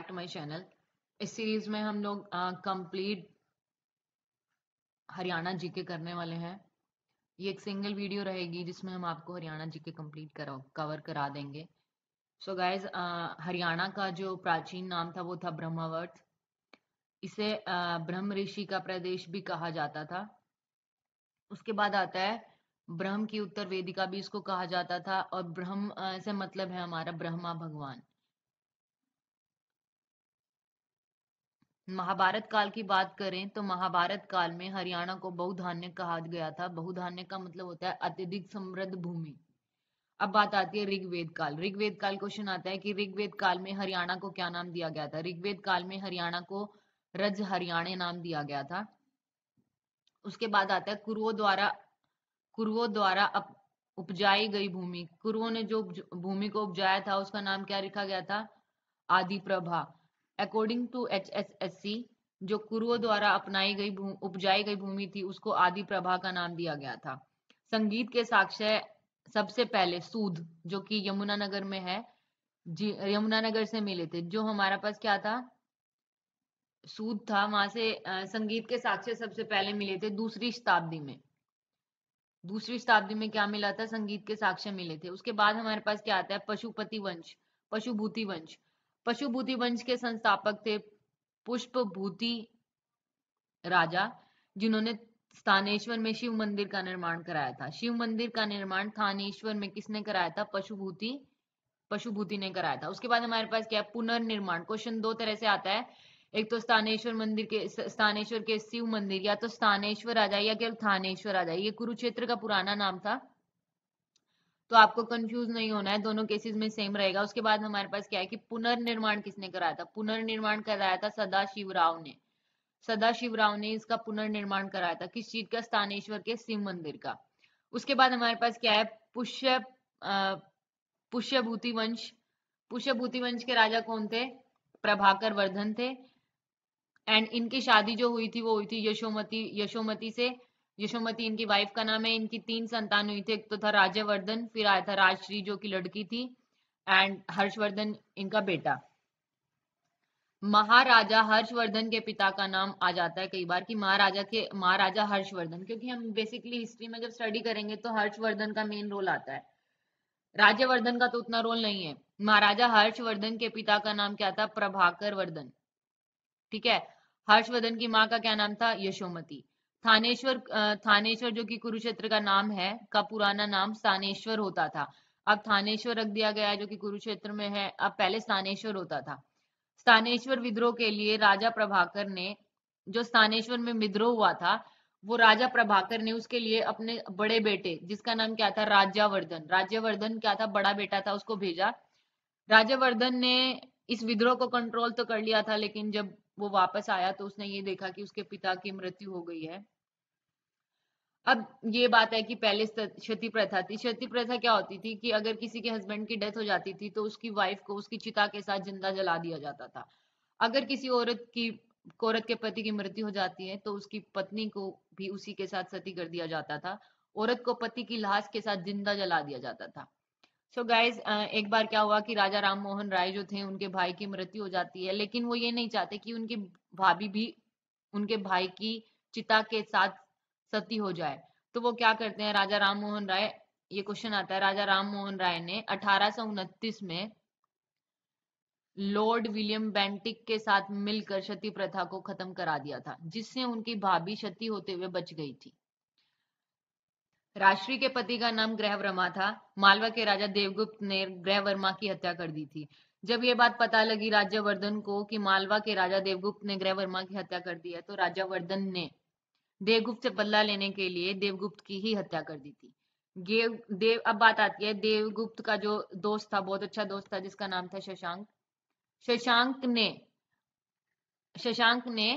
Back to my channel इस series में हम लोग कंप्लीट हरियाणा जी के करने वाले हैं ये एक सिंगल वीडियो रहेगी जिसमें हम आपको हरियाणा जी के कंप्लीट करा कवर करा देंगे सो so गाइज हरियाणा का जो प्राचीन नाम था वो था ब्रह्मावर्त इसे ब्रह्म ऋषि का प्रदेश भी कहा जाता था उसके बाद आता है ब्रह्म की उत्तर वेदिका भी इसको कहा जाता था और ब्रह्म से मतलब है हमारा ब्रह्मा भगवान महाभारत काल की बात करें तो महाभारत काल में हरियाणा को बहुधान्य कहा गया था बहुधान्य का मतलब होता है अत्यधिक समृद्ध भूमि अब बात आती है ऋग्वेद काल ऋग्वेद काल क्वेश्चन आता है कि ऋग्वेद काल में हरियाणा को क्या नाम दिया गया था ऋग्वेद काल में हरियाणा को रज हरियाणा नाम दिया गया था उसके बाद आता है कुरुओं द्वारा कुरुओं द्वारा उपजाई गई भूमि कुरुओं ने जो भूमि को उपजाया था उसका नाम क्या लिखा गया था आदि प्रभा अकॉर्डिंग टू सी जो कुरुओं द्वारा अपनाई गई उपजाई गई भूमि थी उसको आदि प्रभा का नाम दिया गया था संगीत के साक्ष्य सबसे पहले सूद जो कि यमुनानगर में है जी यमुनानगर से मिले थे जो हमारा पास क्या था सूद था वहां से संगीत के साक्ष्य सबसे पहले मिले थे दूसरी शताब्दी में दूसरी शताब्दी में क्या मिला था संगीत के साक्ष्य मिले थे उसके बाद हमारे पास क्या आता है पशुपति वंश पशुभूति वंश पशु भूति वंश के संस्थापक थे पुष्प भूति राजा जिन्होंने स्थानेश्वर में शिव मंदिर का निर्माण कराया था शिव मंदिर का निर्माण थानेश्वर में किसने कराया था पशुभूति पशुभूति ने कराया था उसके बाद हमारे पास क्या है पुनर्निर्माण क्वेश्चन दो तरह से आता है एक तो स्थानेश्वर मंदिर के स्थानेश्वर के शिव मंदिर या तो स्थानेश्वर आ जाए या केवल थानेश्वर आ जाए ये कुरुक्षेत्र का पुराना नाम था तो आपको कंफ्यूज नहीं होना है दोनों केसेस में सेम रहेगा उसके बाद हमारे पास क्या है कि पुनर्निर्माण किसने कराया था पुनर्निर्माण कराया था सदा शिवराव ने सदा शिवराव ने इसका पुनर्निर्माण कराया था किस चीज का स्थानेश्वर के शिव मंदिर का उसके बाद हमारे पास क्या है पुष्य पुष्यभूति वंश पुष्यभूति वंश के राजा कौन थे प्रभाकर वर्धन थे एंड इनकी शादी जो हुई थी वो हुई थी यशोमती यशोमती से यशोमती इनकी वाइफ का नाम है इनकी तीन संतान हुई थी एक तो था राज्यवर्धन फिर आया था राजश्री जो की लड़की थी एंड हर्षवर्धन इनका बेटा महाराजा हर्षवर्धन के पिता का नाम आ जाता है कई बार कि महाराजा के महाराजा हर्षवर्धन क्योंकि हम बेसिकली हिस्ट्री में जब स्टडी करेंगे तो हर्षवर्धन का मेन रोल आता है राज्यवर्धन का तो उतना रोल नहीं है महाराजा हर्षवर्धन के पिता का नाम क्या था प्रभाकर वर्धन ठीक है हर्षवर्धन की माँ का क्या नाम था यशोमती थानेश्वर थानेश्वर जो कि कुरुक्षेत्र का नाम है का पुराना नाम स्थानेश्वर होता था अब थानेश्वर रख दिया गया जो कि कुरुक्षेत्र में है अब पहले स्थानेश्वर होता था स्थानेश्वर विद्रोह के लिए राजा प्रभाकर ने जो स्थानेश्वर में विद्रोह हुआ था वो राजा प्रभाकर ने उसके लिए अपने बड़े बेटे जिसका नाम क्या था राज्यवर्धन राज्यवर्धन क्या था बड़ा बेटा था उसको भेजा राज्यवर्धन ने इस विद्रोह को कंट्रोल तो कर लिया था लेकिन जब वो वापस आया तो उसने ये देखा कि उसके पिता की मृत्यु हो गई है अब ये बात है कि पहले क्षति प्रथा थी क्षति प्रथा क्या होती थी कि अगर किसी के हस्बैंड की डेथ हो जाती थी तो उसकी वाइफ को उसकी चिता के साथ जिंदा जला दिया जाता था अगर किसी औरत की औरत के पति की मृत्यु हो जाती है तो उसकी पत्नी को भी उसी के साथ सती कर दिया जाता था औरत को पति की लाश के साथ जिंदा जला दिया जाता था सो so गाइज एक बार क्या हुआ कि राजा राम मोहन राय जो थे उनके भाई की मृत्यु हो जाती है लेकिन वो ये नहीं चाहते कि उनकी भाभी भी उनके भाई की चिता के साथ सती हो जाए तो वो क्या करते हैं राजा राम मोहन राय ये क्वेश्चन आता है राजा राम मोहन राय ने अठारह में लॉर्ड विलियम बेंटिक के साथ मिलकर सती प्रथा को खत्म करा दिया था जिससे उनकी भाभी सती होते हुए बच गई थी राजश्री के पति का नाम ग्रहवर्मा था मालवा के राजा देवगुप्त ने ग्रहवर्मा की हत्या कर दी थी जब ये बात पता लगी राज्यवर्धन को कि मालवा के राजा देवगुप्त ने ग्रहवर्मा की हत्या कर दी है तो राजावर्धन ने देवगुप्त से बदला लेने के लिए देवगुप्त की ही हत्या कर दी थी देव देव अब बात आती है देवगुप्त का जो दोस्त था बहुत अच्छा दोस्त था जिसका नाम था शशांक शशांक ने शशांक ने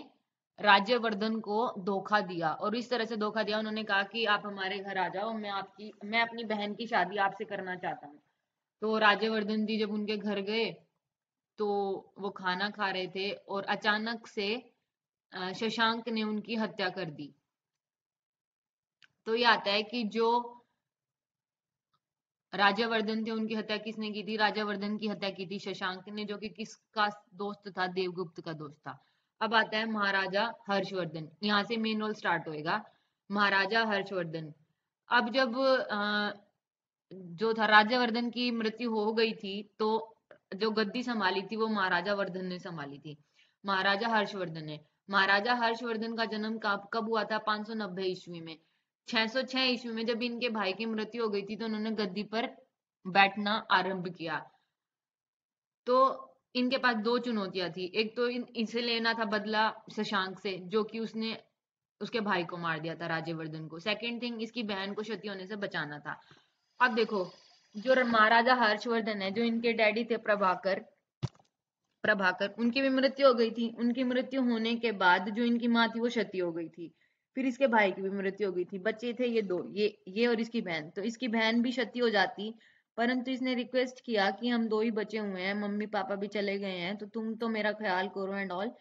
राज्यवर्धन को धोखा दिया और इस तरह से धोखा दिया उन्होंने कहा कि आप हमारे घर आ जाओ मैं आपकी मैं अपनी बहन की शादी आपसे करना चाहता हूँ तो राज्यवर्धन जी जब उनके घर गए तो वो खाना खा रहे थे और अचानक से शशांक ने उनकी हत्या कर दी तो ये आता है कि जो राजावर्धन थे उनकी हत्या किसने की थी राजावर्धन की हत्या की थी शशांक ने जो कि किसका दोस्त था देवगुप्त का दोस्त था अब आता है महाराजा हर्षवर्धन यहाँ से मेन रोल स्टार्ट होएगा महाराजा हर्षवर्धन अब जब जो था राज्यवर्धन की मृत्यु हो गई थी तो जो गद्दी संभाली थी वो महाराजा वर्धन ने संभाली थी महाराजा हर्षवर्धन ने महाराजा हर्षवर्धन का जन्म कब कब हुआ था 590 ईस्वी में 606 ईस्वी में जब इनके भाई की मृत्यु हो गई थी तो उन्होंने गद्दी पर बैठना आरंभ किया तो इनके पास दो चुनौतियां थी एक तो इन इसे लेना था बदला शशांक से जो कि उसने उसके भाई को मार दिया था राज्यवर्धन को सेकेंड थिंग इसकी बहन को क्षति होने से बचाना था अब देखो जो महाराजा हर्षवर्धन है जो इनके डैडी थे प्रभाकर प्रभाकर उनकी भी मृत्यु हो गई थी उनकी मृत्यु होने के बाद जो इनकी माँ थी वो क्षति हो गई थी फिर इसके भाई की भी मृत्यु हो गई थी बच्चे थे ये दो ये ये और इसकी बहन तो इसकी बहन भी क्षति हो जाती परंतु इसने रिक्वेस्ट किया कि हम दो ही बचे हुए हैं मम्मी पापा भी चले गए हैं तो तुम तो मेरा ख्याल करो एंड ऑल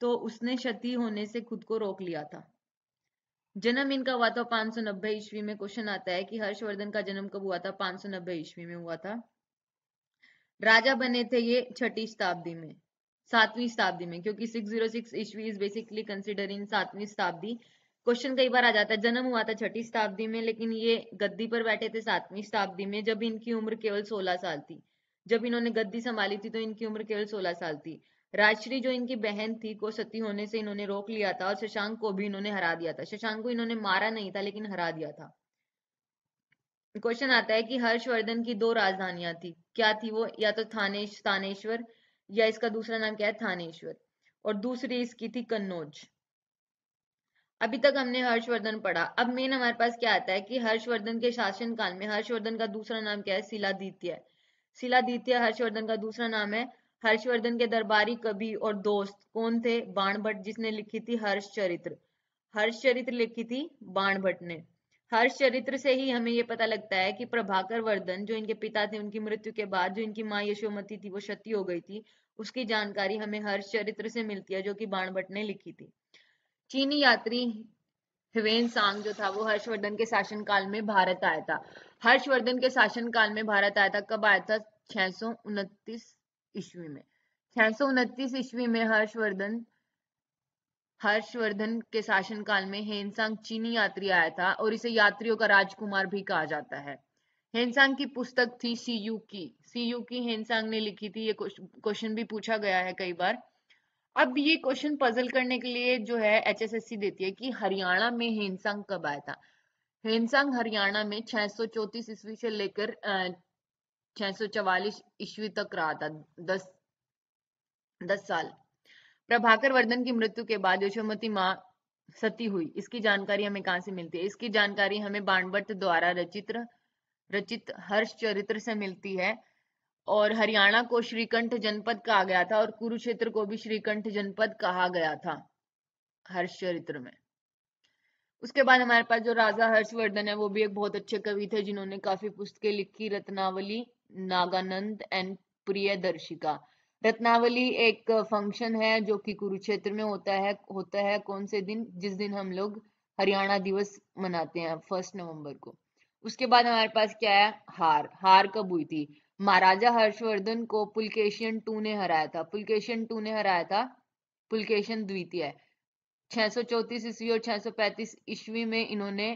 तो उसने क्षति होने से खुद को रोक लिया था जन्म इनका हुआ था 590 ईस्वी में क्वेश्चन आता है कि हर्षवर्धन का जन्म कब हुआ था 590 ईस्वी में हुआ था राजा बने थे ये छठी शताब्दी में सातवीं शताब्दी में क्योंकि 606 ईस्वी इज बेसिकली कंसिडर इन सातवीं शताब्दी क्वेश्चन कई बार आ जाता है जन्म हुआ था छठी शताब्दी में लेकिन ये गद्दी पर बैठे थे सातवीं शताब्दी में जब इनकी उम्र केवल सोलह साल थी जब इन्होंने गद्दी संभाली थी तो इनकी उम्र केवल सोलह साल थी राजश्री जो इनकी बहन थी को सती होने से इन्होंने रोक लिया था और शशांक को भी इन्होंने हरा दिया था शशांक को इन्होंने मारा नहीं था लेकिन हरा दिया था क्वेश्चन आता है कि हर्षवर्धन की दो राजधानियां थी क्या थी वो या तो थानेश थानेश्वर या इसका दूसरा नाम क्या है थानेश्वर और दूसरी इसकी थी कन्नौज अभी तक हमने हर्षवर्धन पढ़ा अब मेन हमारे पास क्या आता है कि हर्षवर्धन के शासन काल में हर्षवर्धन का दूसरा नाम क्या है शिलादित्य शिलादित्य हर्षवर्धन का दूसरा नाम है हर्षवर्धन के दरबारी कवि और दोस्त कौन थे बाणभट्ट जिसने लिखी थी हर्ष चरित्र हर्ष चरित्र लिखी थी बाणभट्ट ने हर्ष चरित्र से ही हमें ये पता लगता है कि प्रभाकर वर्धन जो इनके पिता थे उनकी मृत्यु के बाद जो इनकी माँ यशोमती थी वो क्षति हो गई थी उसकी जानकारी हमें हर्ष चरित्र से मिलती है जो कि बाणभट्ट ने लिखी थी चीनी यात्री हिवेन सांग जो था वो हर्षवर्धन के शासनकाल में भारत आया था हर्षवर्धन के शासनकाल में भारत आया था कब आया था छह सौ ईस्वी में छह सौ उनतीस ईस्वी में हर्षवर्धन हर्षवर्धन के शासनकाल में हेनसांग चीनी यात्री आया था और इसे यात्रियों का राजकुमार भी कहा जाता है हेनसांग की पुस्तक थी सीयू की सीयू की हेनसांग ने लिखी थी ये क्वेश्चन भी पूछा गया है कई बार अब ये क्वेश्चन पजल करने के लिए जो है एच देती है कि हरियाणा में हेनसंग कब आया था हेनसंग हरियाणा में छह ईस्वी से लेकर छह ईस्वी तक रहा था दस दस साल प्रभाकर वर्धन की मृत्यु के बाद यशोमती माँ सती हुई इसकी जानकारी हमें कहां से मिलती है इसकी जानकारी हमें बाणभट्ट द्वारा रचित्र रचित हर्ष चरित्र से मिलती है और हरियाणा को श्रीकंठ जनपद कहा गया था और कुरुक्षेत्र को भी श्रीकंठ जनपद कहा गया था हर्षचरित्र में उसके बाद हमारे पास जो राजा हर्षवर्धन है वो भी एक बहुत अच्छे कवि थे जिन्होंने काफी पुस्तकें लिखी रत्नावली नागानंद एंड प्रिय दर्शिका रत्नावली एक फंक्शन है जो कि कुरुक्षेत्र में होता है होता है कौन से दिन जिस दिन हम लोग हरियाणा दिवस मनाते हैं फर्स्ट नवंबर को उसके बाद हमारे पास क्या है हार हार कब हुई थी महाराजा हर्षवर्धन को पुलकेशियन टू ने हराया था पुलकेशियन टू ने हराया था पुलकेशन द्वितीय छह सौ चौतीस ईस्वी और छह सौ पैंतीस ईस्वी में इन्होंने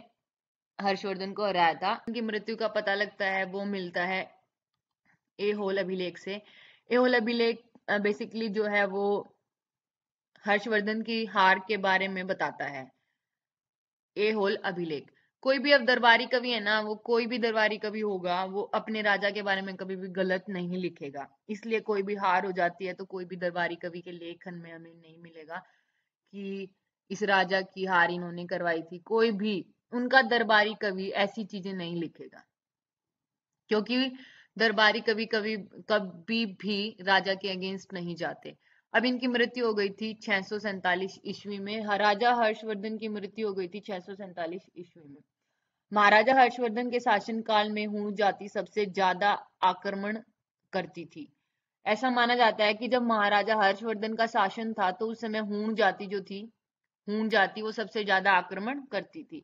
हर्षवर्धन को हराया था उनकी मृत्यु का पता लगता है वो मिलता है ए होल अभिलेख से ए होल अभिलेख बेसिकली जो है वो हर्षवर्धन की हार के बारे में बताता है ए होल अभिलेख कोई भी अब दरबारी कवि है ना वो कोई भी दरबारी कवि होगा वो अपने राजा के बारे में कभी भी गलत नहीं लिखेगा इसलिए कोई भी हार हो जाती है तो कोई भी दरबारी कवि के लेखन में हमें नहीं मिलेगा कि इस राजा की हार इन्होंने करवाई थी कोई भी उनका दरबारी कवि ऐसी चीजें नहीं लिखेगा क्योंकि दरबारी कवि कवि कभी भी राजा के अगेंस्ट नहीं जाते अब इनकी मृत्यु हो गई थी छह ईस्वी में राजा हर्षवर्धन की मृत्यु हो गई थी छह ईस्वी में महाराजा हर्षवर्धन के शासनकाल में हूण जाति सबसे ज्यादा आक्रमण करती थी ऐसा माना जाता है कि जब महाराजा हर्षवर्धन का शासन था तो उस समय हूण जाति जो थी हूण जाति वो सबसे ज्यादा आक्रमण करती थी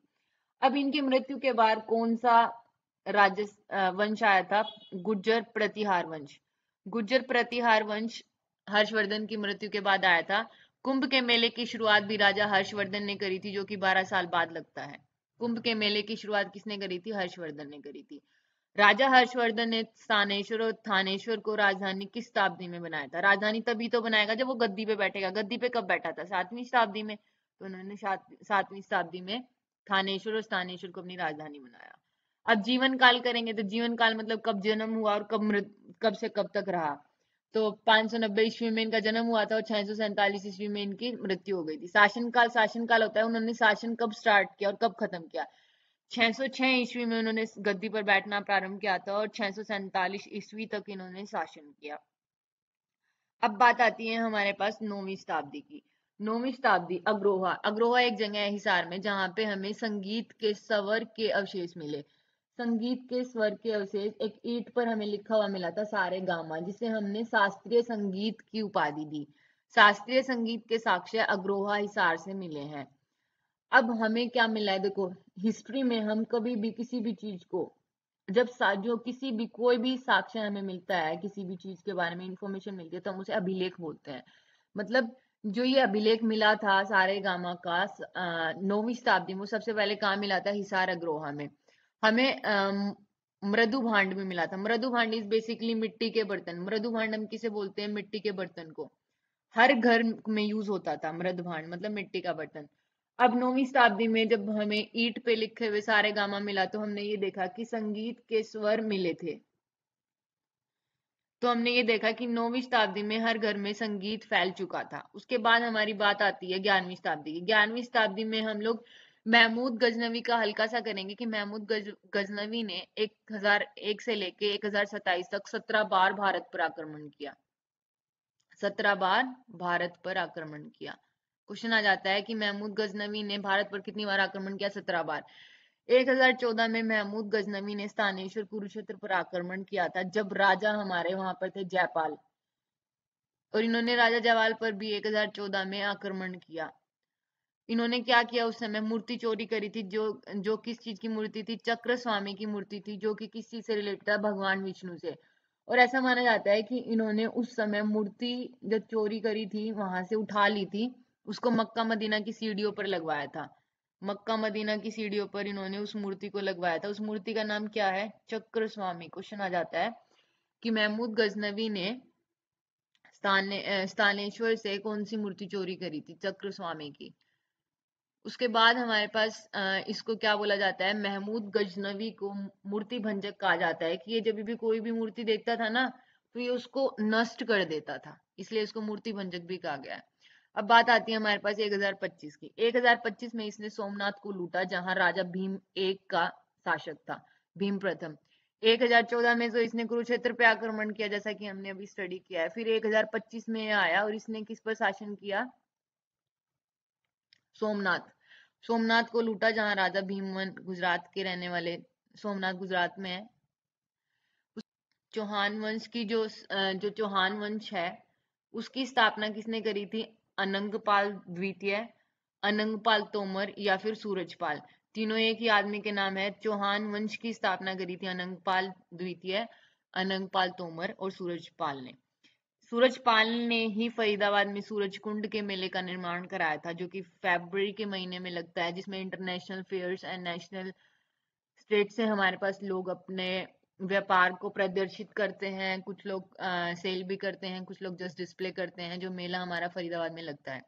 अब इनकी मृत्यु के बाद कौन सा राज्य वंश आया था गुज्जर प्रतिहार वंश गुज्जर प्रतिहार वंश हर्षवर्धन की मृत्यु के बाद आया था कुंभ के मेले की शुरुआत भी राजा हर्षवर्धन ने करी थी जो कि 12 साल बाद लगता है कुंभ के मेले की शुरुआत किसने करी थी हर्षवर्धन ने करी थी राजा हर्षवर्धन ने स्थानेश्वर और थानेश्वर को राजधानी किस शताब्दी में बनाया था राजधानी तभी तो बनाएगा जब वो गद्दी पे बैठेगा गद्दी पे कब बैठा था सातवीं शताब्दी में तो उन्होंने सातवीं शताब्दी में थानेश्वर और स्थानेश्वर को अपनी राजधानी बनाया अब जीवन काल करेंगे तो जीवन काल मतलब कब जन्म हुआ और कब मृत कब से कब तक रहा तो पांच सौ नब्बे ईस्वी में इनका जन्म हुआ था और छह सौ सैंतालीस ईस्वी में इनकी मृत्यु हो गई थी शासनकाल शासनकाल होता है उन्होंने शासन कब स्टार्ट किया और कब खत्म किया 606 ईस्वी में उन्होंने गद्दी पर बैठना प्रारंभ किया था और छह ईस्वी तक इन्होंने शासन किया अब बात आती है हमारे पास नौवीं शताब्दी की नौवीं शताब्दी अग्रोहा अग्रोहा एक जगह है हिसार में जहां पे हमें संगीत के सवर के अवशेष मिले संगीत के स्वर के अवशेष एक ईट पर हमें लिखा हुआ मिला था सारे गामा जिसे हमने शास्त्रीय संगीत की उपाधि दी शास्त्रीय संगीत के साक्ष्य अग्रोहा हिसार से मिले हैं अब हमें क्या मिला है देखो हिस्ट्री में हम कभी भी किसी भी चीज को जब जो किसी भी कोई भी साक्ष्य हमें मिलता है किसी भी चीज के बारे में इंफॉर्मेशन मिलती है तो हम उसे अभिलेख बोलते हैं मतलब जो ये अभिलेख मिला था सारे गामा का नौवीं शताब्दी में सबसे पहले कहा मिला था हिसार अग्रोहा में हमें मृदु भांड भी मिला था मृदु भांड इज बेसिकली मिट्टी के बर्तन मृदु भांड हम किसे बोलते हैं मिट्टी के बर्तन को हर घर में यूज होता था मृद भांड मतलब मिट्टी का बर्तन अब नौवीं शताब्दी में जब हमें ईट पे लिखे हुए सारे गामा मिला तो हमने ये देखा कि संगीत के स्वर मिले थे तो हमने ये देखा कि नौवीं शताब्दी में हर घर में संगीत फैल चुका था उसके बाद हमारी बात आती है ग्यारहवीं शताब्दी की ग्यारहवीं शताब्दी में हम लोग महमूद गजनवी का हल्का सा करेंगे कि महमूद गज, गजनवी ने 1001 से लेके 1027 तक 17 बार भारत पर आक्रमण किया 17 बार भारत पर आक्रमण किया क्वेश्चन आ जाता है कि महमूद गजनवी ने भारत पर कितनी बार आक्रमण किया 17 बार 1014 में महमूद गजनवी ने स्थानेश्वर कुरुक्षेत्र पर आक्रमण किया था जब राजा हमारे वहां पर थे जयपाल और इन्होंने राजा जयपाल पर भी 1014 में आक्रमण किया इन्होंने क्या किया उस समय मूर्ति चोरी करी थी जो जो किस चीज की मूर्ति थी चक्र स्वामी की मूर्ति थी जो कि किस चीज से रिलेटेड था भगवान विष्णु से और ऐसा माना जाता है कि इन्होंने उस समय मूर्ति जो चोरी करी थी वहां से उठा ली थी उसको मक्का मदीना की सीढ़ियों पर लगवाया था मक्का मदीना की सीढ़ियों पर इन्होंने उस मूर्ति को लगवाया था उस मूर्ति का नाम क्या है चक्र स्वामी क्वेश्चन आ जाता है कि महमूद गजनवी ने स्थाने स्थानेश्वर से कौन सी मूर्ति चोरी करी थी चक्र स्वामी की उसके बाद हमारे पास इसको क्या बोला जाता है महमूद गजनवी को मूर्ति भंजक कहा जाता है कि ये जब भी कोई भी मूर्ति देखता था ना तो ये उसको नष्ट कर देता था इसलिए इसको मूर्ति भंजक भी कहा गया है अब बात आती है हमारे पास 1025 की 1025 में इसने सोमनाथ को लूटा जहां राजा भीम एक का शासक था भीम प्रथम 1014 में तो इसने कुरुक्षेत्र पे आक्रमण किया जैसा कि हमने अभी स्टडी किया है फिर 1025 में आया और इसने किस पर शासन किया सोमनाथ सोमनाथ को लूटा जहां राजा भीमवन गुजरात के रहने वाले सोमनाथ गुजरात में है चौहान वंश की जो जो चौहान वंश है उसकी स्थापना किसने करी थी अनंगपाल द्वितीय अनंगपाल तोमर या फिर सूरजपाल तीनों एक ही आदमी के नाम है चौहान वंश की स्थापना करी थी अनंगपाल द्वितीय अनंगपाल तोमर और सूरजपाल ने सूरज पाल ने ही फरीदाबाद में सूरज कुंड के मेले का निर्माण कराया था जो कि फरवरी के महीने में लगता है जिसमें international fairs and national state से हमारे पास लोग अपने व्यापार को प्रदर्शित करते हैं कुछ लोग आ, सेल भी करते हैं कुछ लोग जस्ट डिस्प्ले करते हैं जो मेला हमारा फरीदाबाद में लगता है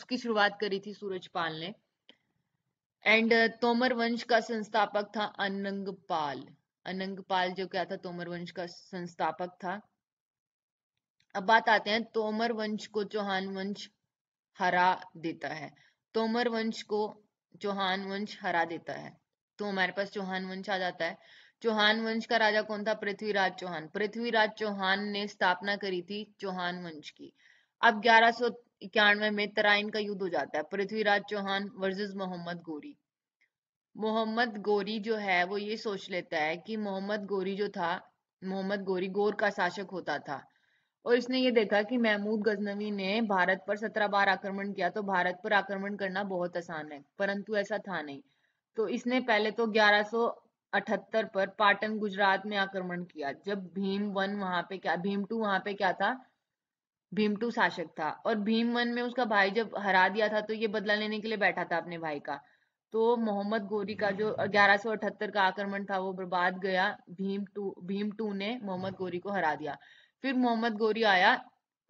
उसकी शुरुआत करी थी सूरज पाल ने एंड तोमर वंश का संस्थापक था अनंग पाल अनंग पाल जो क्या था तोमर वंश का संस्थापक था अब बात आते हैं तोमर वंश को चौहान वंश हरा देता है तोमर वंश को चौहान वंश हरा देता है तो हमारे पास चौहान वंश आ जाता है चौहान वंश का राजा कौन था पृथ्वीराज चौहान पृथ्वीराज चौहान ने स्थापना करी थी चौहान वंश की अब ग्यारह सो इक्यानवे में तराइन का युद्ध हो जाता है पृथ्वीराज चौहान वर्सेस मोहम्मद गोरी मोहम्मद गोरी जो है वो ये सोच लेता है कि मोहम्मद गोरी जो था मोहम्मद गोरी गोर का शासक होता था और इसने ये देखा कि महमूद गजनवी ने भारत पर सत्रह बार आक्रमण किया तो भारत पर आक्रमण करना बहुत आसान है परंतु ऐसा था नहीं तो इसने पहले तो 1178 पर पाटन गुजरात में आक्रमण किया जब भीम वन वहां पे क्या भीम टू वहां पे क्या था भीम टू शासक था और भीम वन में उसका भाई जब हरा दिया था तो ये बदला लेने के लिए बैठा था अपने भाई का तो मोहम्मद गोरी का जो 1178 का आक्रमण था वो बर्बाद गया भीम टू भीम टू ने मोहम्मद गोरी को हरा दिया फिर मोहम्मद गोरी आया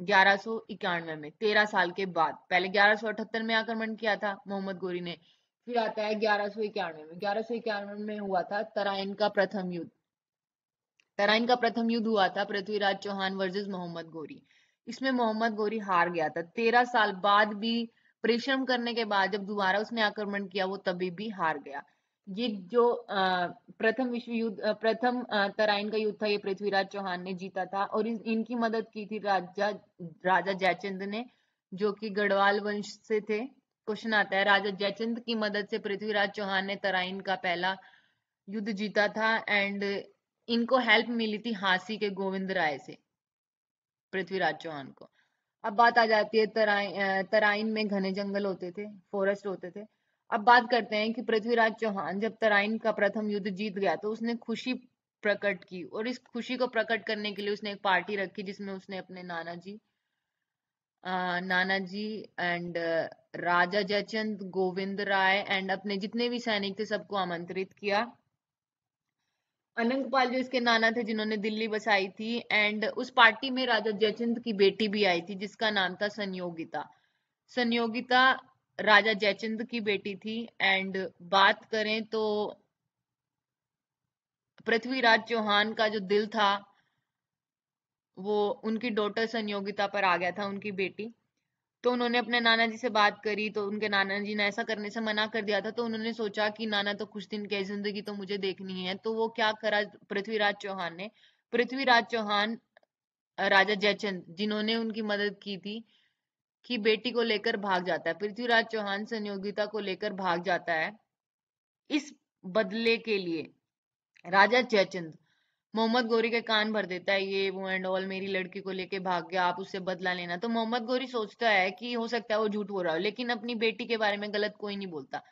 ग्यारह में तेरह साल के बाद पहले ग्यारह में आक्रमण किया था मोहम्मद गोरी ने फिर आता है ग्यारह में ग्यारह में हुआ था तराइन का प्रथम युद्ध तराइन का प्रथम युद्ध हुआ था पृथ्वीराज चौहान वर्सेस मोहम्मद गोरी इसमें मोहम्मद गोरी हार गया था तेरह साल बाद भी परिश्रम करने के बाद जब दोबारा उसने आक्रमण किया वो तभी भी हार गया ये जो प्रथम विश्व युद्ध प्रथम तराइन का युद्ध था ये पृथ्वीराज चौहान ने जीता था और इन, इनकी मदद की थी राजा राजा जयचंद ने जो कि गढ़वाल वंश से थे क्वेश्चन आता है राजा जयचंद की मदद से पृथ्वीराज चौहान ने तराइन का पहला युद्ध जीता था एंड इनको हेल्प मिली थी हांसी के गोविंद राय से पृथ्वीराज चौहान को अब बात आ जाती है तराइन तराइन में घने जंगल होते थे फॉरेस्ट होते थे अब बात करते हैं कि पृथ्वीराज चौहान जब तराइन का प्रथम युद्ध जीत गया तो उसने खुशी प्रकट की और इस खुशी को प्रकट करने के लिए उसने एक पार्टी रखी जिसमें उसने अपने नाना जी आ, नाना जी एंड राजा जयचंद गोविंद राय एंड अपने जितने भी सैनिक थे सबको आमंत्रित किया अनंगपाल जो इसके नाना थे जिन्होंने दिल्ली बसाई थी एंड उस पार्टी में राजा जयचंद की बेटी भी आई थी जिसका नाम था संयोगिता संयोगिता राजा जयचंद की बेटी थी एंड बात करें तो पृथ्वीराज चौहान का जो दिल था वो उनकी डॉटर संयोगिता पर आ गया था उनकी बेटी तो उन्होंने अपने नाना जी से बात करी तो उनके नाना जी ने ऐसा करने से मना कर दिया था तो उन्होंने सोचा कि नाना तो कुछ दिन कह जिंदगी तो मुझे देखनी है तो वो क्या करा पृथ्वीराज चौहान ने पृथ्वीराज चौहान राजा जयचंद जिन्होंने उनकी मदद की थी की बेटी को लेकर भाग जाता है पृथ्वीराज चौहान संयोगिता को लेकर भाग जाता है इस बदले के लिए राजा जयचंद मोहम्मद गोरी के कान भर देता है ये वो एंड ऑल मेरी लड़की को लेके भाग गया आप उससे बदला लेना तो मोहम्मद गोरी सोचता है कि हो सकता है वो झूठ हो रहा हो लेकिन अपनी बेटी के बारे में गलत कोई नहीं बोलता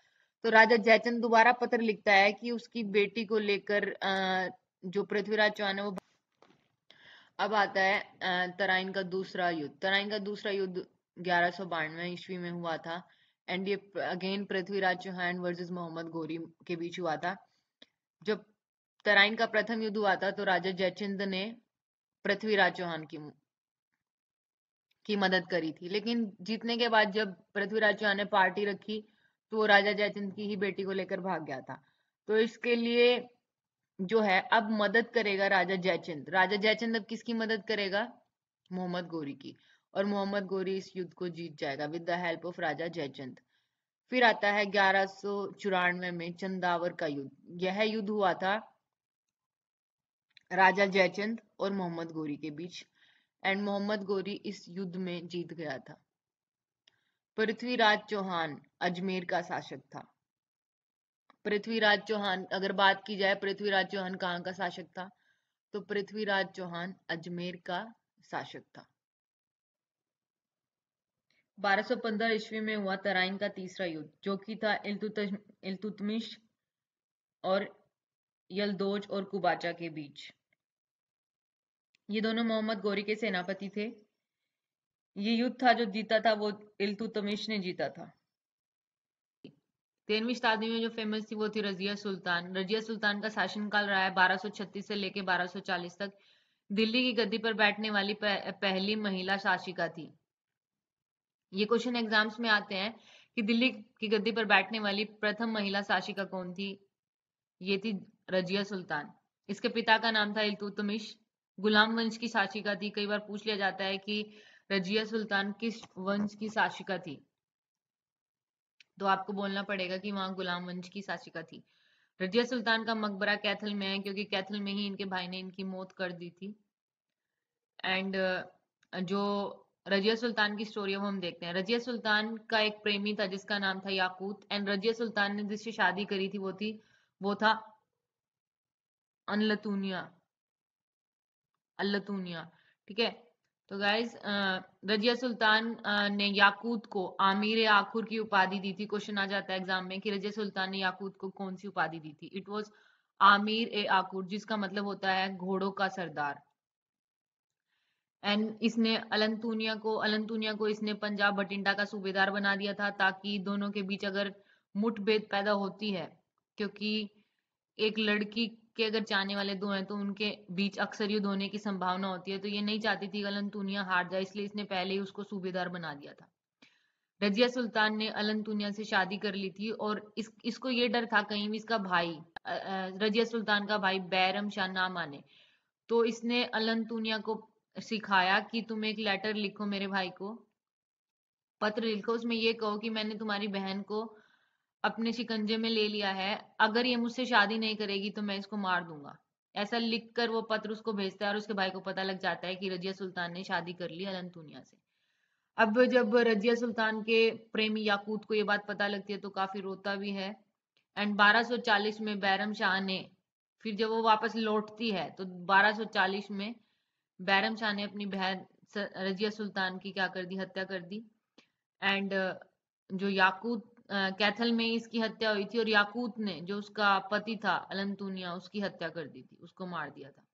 तो राजा जयचंद दोबारा पत्र लिखता है कि उसकी बेटी को लेकर जो पृथ्वीराज चौहान है वो अब आता है तराइन का दूसरा युद्ध तराइन का दूसरा युद्ध ग्यारह ईस्वी में हुआ था एंड ये अगेन पृथ्वीराज चौहान वर्सेस मोहम्मद गोरी के बीच हुआ था जब तराइन का प्रथम युद्ध हुआ था तो राजा जयचंद ने पृथ्वीराज चौहान की की मदद करी थी लेकिन जीतने के बाद जब पृथ्वीराज चौहान ने पार्टी रखी तो वो राजा जयचंद की ही बेटी को लेकर भाग गया था तो इसके लिए जो है अब मदद करेगा राजा जयचंद राजा जयचंद अब किसकी मदद करेगा मोहम्मद गोरी की और मोहम्मद गोरी इस युद्ध को जीत जाएगा with the help of Raja Jaichand फिर आता है ग्यारह में चंदावर का युद्ध यह युद्ध हुआ था राजा जयचंद और मोहम्मद गोरी के बीच एंड मोहम्मद गोरी इस युद्ध में जीत गया था पृथ्वीराज चौहान अजमेर का शासक था पृथ्वीराज चौहान अगर बात की जाए पृथ्वीराज चौहान कहाँ का शासक था तो पृथ्वीराज चौहान अजमेर का शासक था 1215 ईस्वी में हुआ तराइन का तीसरा युद्ध जो कि था इल्तुतमिश और यलदोज और कुबाचा के बीच ये दोनों मोहम्मद गोरी के सेनापति थे ये युद्ध था जो जीता था वो इल्तुतमिश ने जीता था तेरहवीं शताब्दी में जो फेमस थी वो थी रजिया सुल्तान रजिया सुल्तान का शासनकाल रहा है 1236 से लेकर 1240 तक दिल्ली की गद्दी पर बैठने वाली पहली महिला शासिका थी ये क्वेश्चन एग्जाम्स में आते हैं कि दिल्ली की गद्दी पर बैठने वाली प्रथम महिला शासिका कौन थी ये थी रजिया सुल्तान इसके पिता का नाम था इलतुतमिश गुलाम वंश की शासिका थी कई बार पूछ लिया जाता है कि रजिया सुल्तान किस वंश की शासिका थी तो आपको बोलना पड़ेगा कि वहां गुलाम वंश की शासिका थी रजिया सुल्तान का मकबरा कैथल में है क्योंकि कैथल में ही इनके भाई ने इनकी मौत कर दी थी एंड जो रजिया सुल्तान की स्टोरी हम देखते हैं रजिया सुल्तान का एक प्रेमी था जिसका नाम था याकूत एंड रजिया सुल्तान ने जिससे शादी करी थी वो थी वो था अनलतूनिया अल्लतूनिया ठीक है तो गाइज रजिया सुल्तान ने याकूत को आमिर आखुर की उपाधि दी थी क्वेश्चन आ जाता है एग्जाम में कि रजिया सुल्तान ने याकूत को कौन सी उपाधि दी थी इट वॉज आमिर ए आकूर जिसका मतलब होता है घोड़ों का सरदार एंड इसने अलंतुनिया को अलंतुनिया को इसने पंजाब बटिंडा का सूबेदार बना दिया था ताकि दोनों के बीच अगर मुठभेद पैदा होती है क्योंकि एक लड़की के अगर चाहने वाले दो हैं तो उनके बीच अक्सर युद्ध होने की संभावना होती है तो ये नहीं चाहती थी अलंतुनिया हार जाए इसलिए इसने पहले ही उसको सूबेदार बना दिया था रजिया सुल्तान ने अलंतुनिया से शादी कर ली थी और इस इसको ये डर था कहीं भी इसका भाई रजिया सुल्तान का भाई बैरम शाह ना माने तो इसने अलंतुनिया को सिखाया कि तुम एक लेटर लिखो मेरे भाई को पत्र लिखो उसमें ये कहो कि मैंने तुम्हारी बहन को अपने शिकंजे में ले लिया है अगर ये मुझसे शादी नहीं करेगी तो मैं इसको मार दूंगा ऐसा लिख कर वो पत्र उसको भेजता है और उसके भाई को पता लग जाता है कि रजिया सुल्तान ने शादी कर ली अलंतुनिया से अब जब रजिया सुल्तान के प्रेमी याकूत को ये बात पता लगती है तो काफी रोता भी है एंड 1240 में बैरम शाह ने फिर जब वो वापस लौटती है तो 1240 में बैरम शाह ने अपनी बहन रजिया सुल्तान की क्या कर दी हत्या कर दी एंड uh, जो याकूत uh, कैथल में इसकी हत्या हुई थी और याकूत ने जो उसका पति था अलंतुनिया उसकी हत्या कर दी थी उसको मार दिया था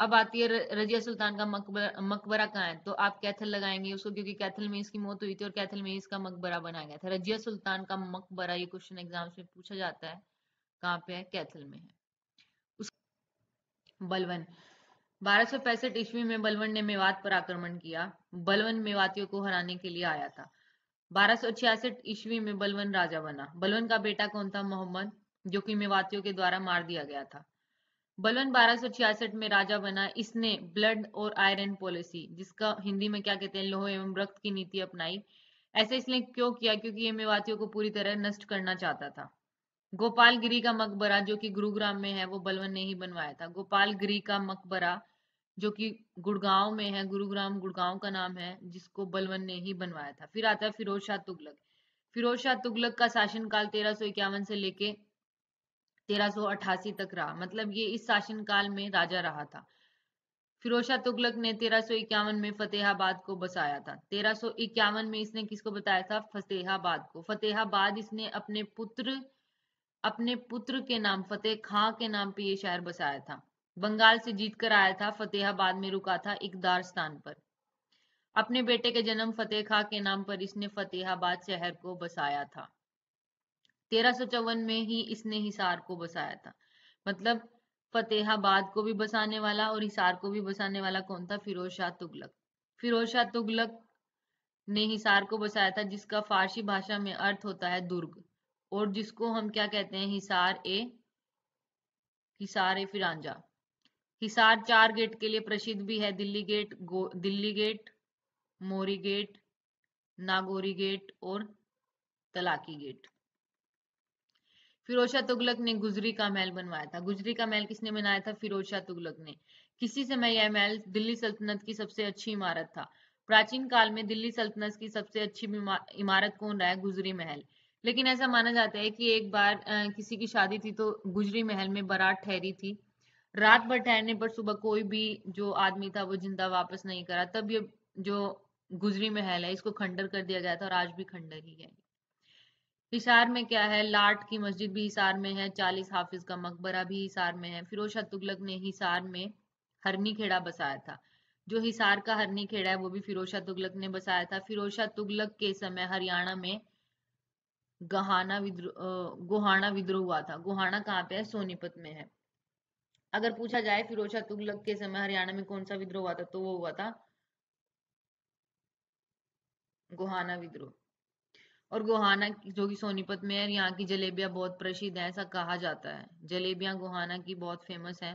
अब आती है रजिया सुल्तान का मकबरा मकबरा कहाँ है तो आप कैथल लगाएंगे उसको क्योंकि कैथल में इसकी मौत हुई थी और कैथल में इसका मकबरा बनाया गया था रजिया सुल्तान का मकबरा ये क्वेश्चन एग्जाम्स में पूछा जाता है कहाँ पे है कैथल में है बलवन बारह ईस्वी में बलवन ने मेवात पर आक्रमण किया बलवन मेवातियों को हराने के लिए आया था बारह ईस्वी में बलवन राजा बना बलवन का बेटा कौन था मोहम्मद जो कि मेवातियों के द्वारा मार दिया गया था बलवन छियासठ में राजा बना इसने ब्लड और आयरन पॉलिसी जिसका हिंदी में क्या कहते हैं लोह एवं रक्त की नीति अपनाई ऐसे इसने क्यों किया क्योंकि ये मेवातियों को पूरी तरह नष्ट करना चाहता था गोपाल गिरी का मकबरा जो कि गुरुग्राम में है वो बलवन ने ही बनवाया था गोपाल गिरी का मकबरा जो कि गुड़गांव में है गुरुग्राम गुड़गांव का नाम है जिसको बलवन ने ही बनवाया था फिर आता है फिरोज शाह तुगलक फिरोज शाह तुगलक का शासनकाल तेरह से लेके तेरह तक रहा मतलब ये इस शासनकाल में राजा रहा था फिरोज शाह तुगलक ने तेरह में फतेहाबाद को बसाया था तेरह में इसने किसको बताया था फतेहाबाद को फतेहाबाद इसने अपने पुत्र अपने पुत्र के नाम फतेह खां के नाम पे ये शहर बसाया था बंगाल से जीत कर आया था फतेहाबाद में रुका था इकदार स्थान पर अपने बेटे के जन्म फतेह खां के नाम पर इसने फतेहाबाद शहर को बसाया था तेरह में ही इसने हिसार को बसाया था मतलब फतेहाबाद को भी बसाने वाला और हिसार को भी बसाने वाला कौन था फिरोज शाह तुगलक फिरोज शाह तुगलक ने हिसार को बसाया था जिसका फारसी भाषा में अर्थ होता है दुर्ग और जिसको हम क्या कहते हैं हिसार ए हिसार ए फिरांजा हिसार चार गेट के लिए प्रसिद्ध भी है Delhi gate Delhi gate Mori gate Nagori gate और तलाकी गेट फिरोजा तुगलक ने गुजरी का महल बनवाया था गुजरी का महल किसने बनाया था फिरोजा तुगलक ने किसी समय यह महल दिल्ली सल्तनत की सबसे अच्छी इमारत था प्राचीन काल में दिल्ली सल्तनत की सबसे अच्छी इमारत कौन रहा है गुजरी महल लेकिन ऐसा माना जाता है कि एक बार आ, किसी की शादी थी तो गुजरी महल में बारात ठहरी थी रात भर ठहरने पर सुबह कोई भी जो आदमी था वो जिंदा वापस नहीं करा तब ये जो गुजरी महल है इसको खंडर कर दिया गया था और आज भी खंडर ही है हिसार में क्या है लाट की मस्जिद भी हिसार में है चालीस हाफिज का मकबरा भी हिसार में है फिरोज शाह तुगलक ने हिसार में हरनी खेड़ा बसाया था जो हिसार का हरनी खेड़ा है वो भी फिरोज शाह तुगलक ने बसाया था फिरोज शाह तुगलक के समय हरियाणा में गहाना विद्रोह गोहाना विद्रोह हुआ था गोहाना कहाँ पे है सोनीपत में है अगर पूछा जाए फिरोज शाह तुगलक के समय हरियाणा में कौन सा विद्रोह हुआ था तो वो हुआ था गोहाना विद्रोह और गोहाना जो कि सोनीपत में है यहाँ की जलेबियां बहुत प्रसिद्ध है ऐसा कहा जाता है जलेबियां गोहाना की बहुत फेमस है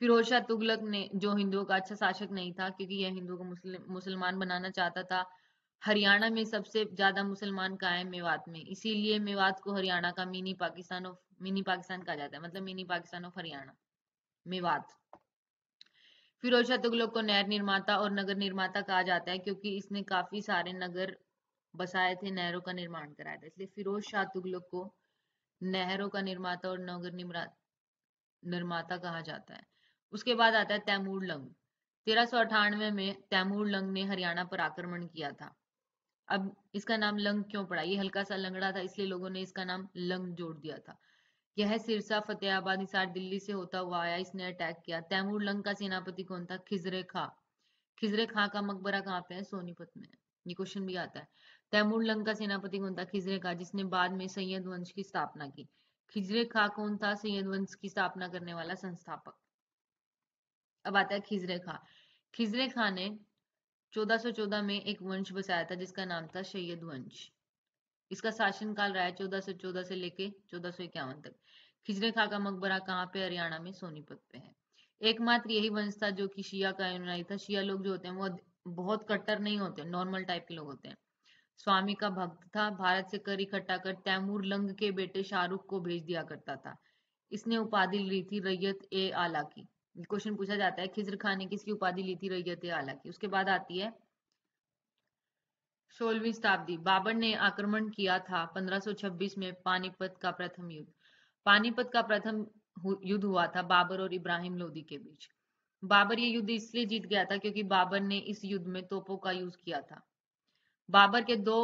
फिरोज शाह तुगलक ने जो हिंदुओं का अच्छा शासक नहीं था क्योंकि यह हिंदुओं को मुस्लिम मुसलमान बनाना चाहता था हरियाणा में सबसे ज्यादा मुसलमान कहा है मेवात में इसीलिए मेवात को हरियाणा का mini Pakistan of mini Pakistan कहा जाता है मतलब मिनी पाकिस्तान ऑफ हरियाणा मेवात फिरोज शाह तुगलक को नहर निर्माता और नगर निर्माता कहा जाता है क्योंकि इसने काफी सारे नगर बसाए थे नहरों का निर्माण कराया था इसलिए फिरोज शाह तुगलक को नहरों का निर्माता और नगर निर्माता कहा जाता है उसके बाद आता है तैमूर लंग तेरह में तैमूर लंग ने हरियाणा पर आक्रमण किया था अब इसका नाम लंग क्यों पड़ा ये हल्का सा लंगड़ा था इसलिए लोगों ने इसका नाम लंग जोड़ दिया था यह सिरसा फतेहाबाद हिसार दिल्ली से होता हुआ आया इसने अटैक किया तैमूर लंग का सेनापति कौन था खिजरे खा खिजरे खां का मकबरा कहाँ पे है सोनीपत में ये क्वेश्चन भी आता है तैमूर लंग का सेनापति कौन था खिजरे खा जिसने बाद में सैयद वंश की स्थापना की खिजरे खा कौन था सैयद वंश की स्थापना करने वाला संस्थापक अब आता है खिजरे खा खिजरे खां ने 1414 में एक वंश बसाया था जिसका नाम था सैयद वंश इसका शासनकाल रहा है 1414 से लेके चौदह तक खिजरे खा का मकबरा कहाँ पे हरियाणा में सोनीपत पे है एकमात्र यही वंश था जो कि शिया का अनुयायी था शिया लोग जो होते हैं वो बहुत कट्टर नहीं होते नॉर्मल टाइप के लोग होते हैं स्वामी का भक्त था भारत से कर इकट्ठा कर तैमूर लंग के बेटे शाहरुख को भेज दिया करता था इसने उपाधि ली थी रैयत ए आला की क्वेश्चन पूछा जाता है खिजर खान ने किसकी उपाधि ली थी रैयत आला की उसके बाद आती है सोलहवीं शताब्दी बाबर ने आक्रमण किया था 1526 में पानीपत का प्रथम युद्ध पानीपत का प्रथम युद्ध हुआ था बाबर और इब्राहिम लोधी के बीच बाबर ये युद्ध इसलिए जीत गया था क्योंकि बाबर ने इस युद्ध में तोपों का यूज किया था बाबर के दो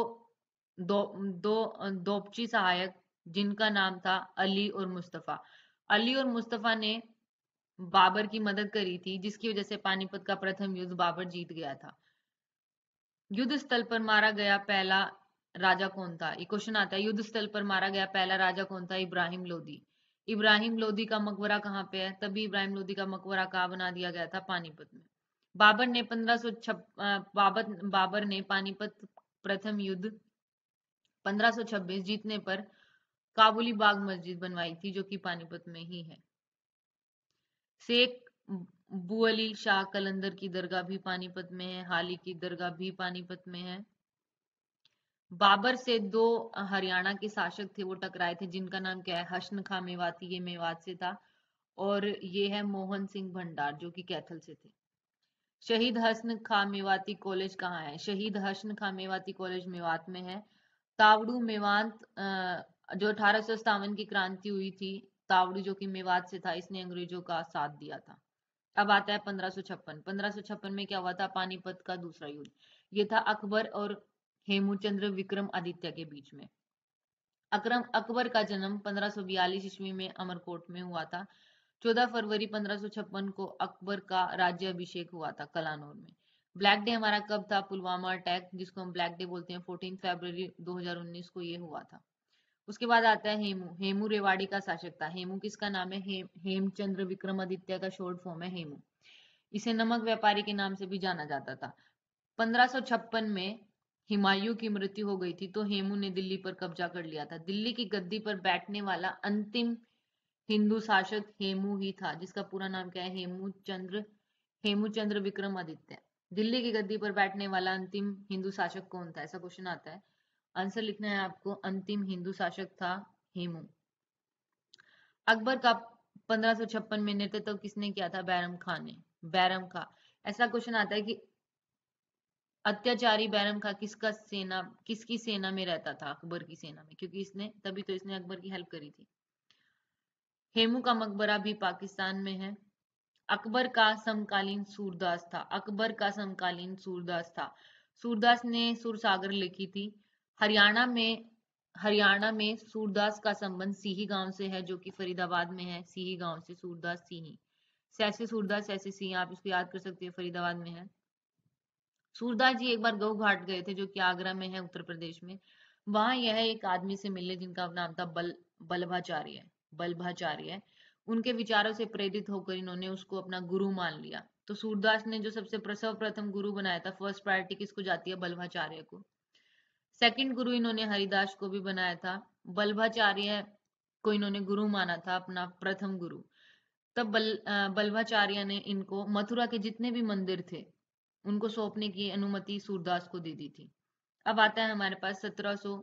दो दो दोपची सहायक जिनका नाम था अली और मुस्तफा अली और मुस्तफा ने बाबर की मदद करी थी जिसकी वजह से पानीपत का प्रथम युद्ध बाबर जीत गया था युद्ध स्थल पर मारा गया पहला राजा कौन था ये क्वेश्चन आता है युद्ध स्थल पर मारा गया पहला राजा कौन था इब्राहिम लोधी इब्राहिम लोधी का मकबरा कहाँ पे है तभी इब्राहिम लोधी का मकबरा कहा बना दिया गया था पानीपत में बाबर ने पंद्रह बाबर बाबर ने पानीपत प्रथम युद्ध 1526 जीतने पर काबुली बाग मस्जिद बनवाई थी जो कि पानीपत में ही है शेख बुअली शाह कलंदर की दरगाह भी पानीपत में है हाली की दरगाह भी पानीपत में है बाबर से दो हरियाणा के शासक थे वो टकराए थे जिनका नाम क्या है हसन खां मेवाती ये मेवात से था और ये है मोहन सिंह भंडार जो कि कैथल से थे शहीद हसन खां मेवाती कॉलेज कहाँ है शहीद हसन खां मेवाती कॉलेज मेवात में है तावड़ू मेवात जो अठारह की क्रांति हुई थी तावड़ी जो कि मेवात से था इसने अंग्रेजों का साथ दिया था अब आता है पंद्रह सो पंद्रह सो छप्पन में क्या हुआ था पानीपत का दूसरा युद्ध ये था अकबर और हेमूचंद्र विक्रम आदित्य के बीच में अक्रम अकबर का जन्म 1542 ईस्वी में अमरकोट में हुआ था 14 फरवरी 1556 को अकबर का राज्य अभिषेक हुआ था कलानौर में ब्लैक डे हमारा कब था पुलवामा अटैक जिसको हम ब्लैक डे बोलते हैं 14 फरवरी 2019 को ये हुआ था उसके बाद आता है हेमू हेमू रेवाड़ी का शासक था हेमू किसका नाम है हे, हेमचंद्र विक्रमादित्य का शॉर्ट फॉर्म है हेमू इसे नमक व्यापारी के नाम से भी जाना जाता था पंद्रह में हिमायू की मृत्यु हो गई थी तो हेमू ने दिल्ली पर कब्जा कर लिया था दिल्ली की गद्दी पर बैठने वाला अंतिम हिंदू शासक हेमू ही था जिसका पूरा नाम क्या है हेमू चंद्र हेमू चंद्र विक्रमादित्य दिल्ली की गद्दी पर बैठने वाला अंतिम हिंदू शासक कौन था ऐसा क्वेश्चन आता है आंसर लिखना है आपको अंतिम हिंदू शासक था हेमू अकबर का 1556 में नेतृत्व तो किसने किया था बैरम खान ने बैरम खा ऐसा क्वेश्चन आता है कि अत्याचारी बैरम खा किसका सेना किसकी सेना में रहता था अकबर की सेना में क्योंकि इसने तभी तो इसने अकबर की हेल्प करी थी हेमू का मकबरा भी पाकिस्तान में है अकबर का समकालीन सूरदास था अकबर का समकालीन सूरदास था सूरदास ने सुरसागर लिखी थी हरियाणा में हरियाणा में सूरदास का संबंध सीही गांव से है जो कि फरीदाबाद में है सीही गांव से सूरदास सीही सैसे सूरदास सैसे सिंह आप इसको याद कर सकते हैं फरीदाबाद में है सूरदास जी एक बार गौ घाट गए थे जो कि आगरा में है उत्तर प्रदेश में वहां यह एक आदमी से मिले जिनका नाम था बल बल्भाचार्य बल्भाचार्य उनके विचारों से प्रेरित होकर इन्होंने उसको अपना गुरु मान लिया तो सूरदास ने जो सबसे प्रसव प्रथम गुरु बनाया था फर्स्ट प्रायोरिटी किसको जाती है बल्भाचार्य को सेकंड गुरु इन्होंने हरिदास को भी बनाया था बल्भाचार्य को इन्होंने गुरु माना था अपना प्रथम गुरु तब बल बल्भाचार्य ने इनको मथुरा के जितने भी मंदिर थे उनको सौंपने की अनुमति सूरदास को दे दी थी अब आता है हमारे पास सत्रह सो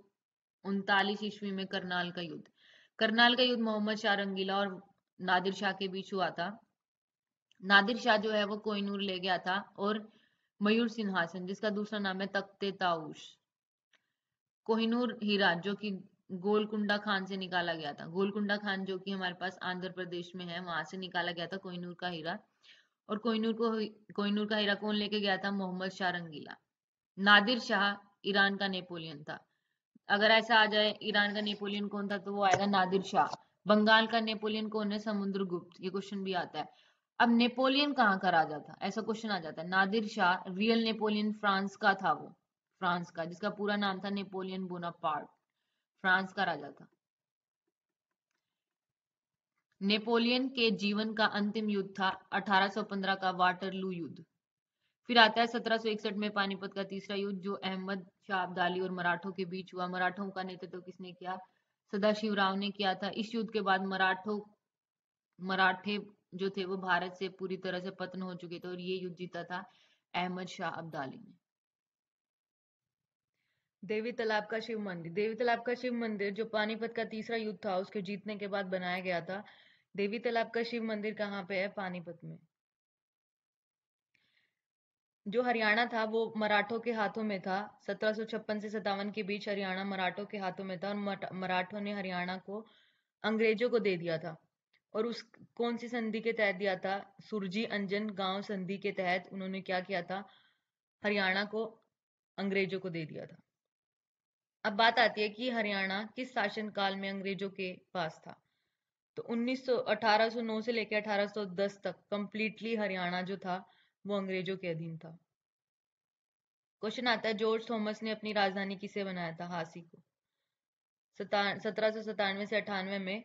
उनतालीस ईस्वी में करनाल का युद्ध करनाल का युद्ध मोहम्मद शाह रंगीला और नादिर शाह के बीच हुआ था नादिर शाह जो है वो कोइनूर ले गया था और मयूर सिंहासन जिसका दूसरा नाम है तख्ते ताउश कोहिनूर हीरा जो कि गोलकुंडा खान से निकाला गया था गोलकुंडा खान जो कि हमारे पास आंध्र प्रदेश में है वहां से निकाला गया था कोहिनूर का हीरा और कोहिनूर को कोहिनूर का हीरा कौन लेके गया था मोहम्मद शाह रंगीला नादिर शाह ईरान का नेपोलियन था अगर ऐसा आ जाए ईरान का नेपोलियन कौन था तो वो आएगा नादिर शाह बंगाल का नेपोलियन कौन है समुद्र गुप्त ये क्वेश्चन भी आता है अब नेपोलियन कहाँ का राजा था ऐसा क्वेश्चन आ जाता है Nadir Shah real Napoleon France का था वो फ्रांस का जिसका पूरा नाम था नेपोलियन बोनापार्ट फ्रांस का राजा था नेपोलियन के जीवन का अंतिम युद्ध था 1815 का वाटरलू युद्ध फिर आता है 1761 में पानीपत का तीसरा युद्ध जो अहमद शाह अब्दाली और मराठों के बीच हुआ मराठों का नेतृत्व तो किसने किया सदाशिव राव ने किया था इस युद्ध के बाद मराठों मराठे जो थे वो भारत से पूरी तरह से पतन हो चुके थे और ये युद्ध जीता था अहमद शाह अब्दाली ने देवी तालाब का शिव मंदिर देवी तालाब का शिव मंदिर जो पानीपत का तीसरा युद्ध था उसके जीतने के बाद बनाया गया था देवी तालाब का शिव मंदिर कहाँ पे है पानीपत में जो हरियाणा था वो मराठों के हाथों में था सत्रह से सतावन के बीच हरियाणा मराठों के हाथों में था और मराठों ने हरियाणा को अंग्रेजों को दे दिया था और उस कौन सी संधि के तहत दिया था सुरजी अंजन गांव संधि के तहत उन्होंने क्या किया था हरियाणा को अंग्रेजों को दे दिया था अब बात आती है कि हरियाणा किस शासन काल में अंग्रेजों के पास था तो 1900 से लेकर 1810 तक कंप्लीटली हरियाणा जो था वो अंग्रेजों के अधीन था क्वेश्चन आता है जॉर्ज थॉमस ने अपनी राजधानी किसे बनाया था हासी को सत्रह सौ सतानवे से अठानवे में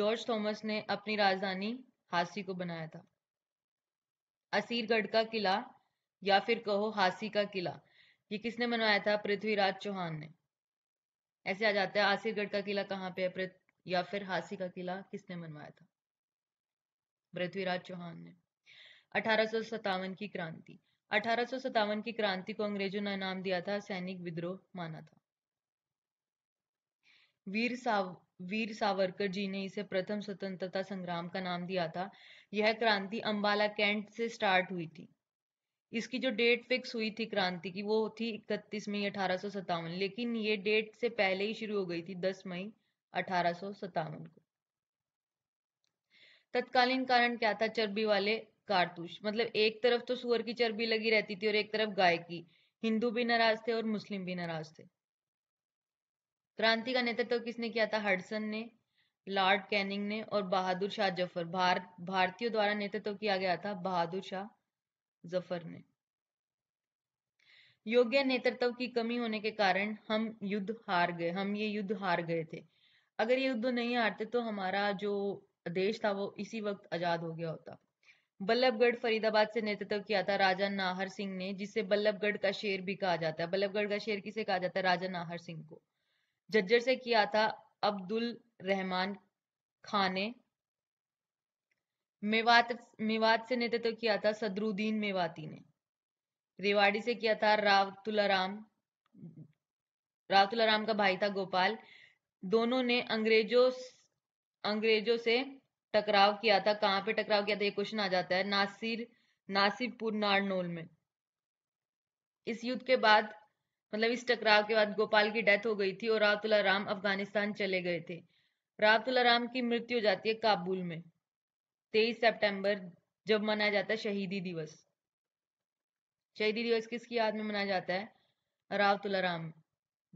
जॉर्ज थॉमस ने अपनी राजधानी हासी को बनाया था असीरगढ़ का किला या फिर कहो हासी का किला ये किसने बनवाया था पृथ्वीराज चौहान ने ऐसे आ जाता है आसिरगढ़ का किला कहाँ पे है या फिर हासी का किला किसने मनवाया था पृथ्वीराज चौहान ने अठारह की क्रांति अठारह की क्रांति को अंग्रेजों ने नाम दिया था सैनिक विद्रोह माना था वीर साव वीर सावरकर जी ने इसे प्रथम स्वतंत्रता संग्राम का नाम दिया था यह क्रांति अंबाला कैंट से स्टार्ट हुई थी इसकी जो डेट फिक्स हुई थी क्रांति की वो थी इकतीस मई अठारह लेकिन ये डेट से पहले ही शुरू हो गई थी 10 मई अठारह को तत्कालीन कारण क्या था चर्बी वाले कारतूस मतलब एक तरफ तो सुअर की चर्बी लगी रहती थी और एक तरफ गाय की हिंदू भी नाराज थे और मुस्लिम भी नाराज थे क्रांति का नेतृत्व तो किसने किया था हडसन ने लॉर्ड कैनिंग ने और बहादुर शाह जफर भारत भारतीयों द्वारा नेतृत्व तो किया गया था बहादुर शाह जफर ने योग्य नेतृत्व की कमी होने के कारण हम युद्ध हार गए हम ये युद्ध हार गए थे अगर ये युद्ध नहीं हारते तो हमारा जो देश था वो इसी वक्त आजाद हो गया होता बल्लभगढ़ फरीदाबाद से नेतृत्व किया था राजा नाहर सिंह ने जिसे बल्लभगढ़ का शेर भी कहा जाता है बल्लभगढ़ का शेर किसे कहा जाता है राजा नाहर सिंह को जज्जर से किया था अब्दुल रहमान खान ने मेवात मेवात से नेतृत्व किया था सदरुद्दीन मेवाती ने रेवाड़ी से किया था राव तुलाराम का भाई था गोपाल दोनों ने अंग्रेजों अंग्रेजों से टकराव किया था कहाँ पे टकराव किया था ये क्वेश्चन आ जाता है नासिर नासिरपुर नारनोल में इस युद्ध के बाद मतलब इस टकराव के बाद गोपाल की डेथ हो गई थी और राव तुलाराम अफगानिस्तान चले गए थे राव तुलाराम की मृत्यु हो जाती है काबुल में तेईस सितंबर जब मनाया जाता है शहीदी दिवस शहीदी दिवस किसकी याद में मनाया जाता है राव तुलाराम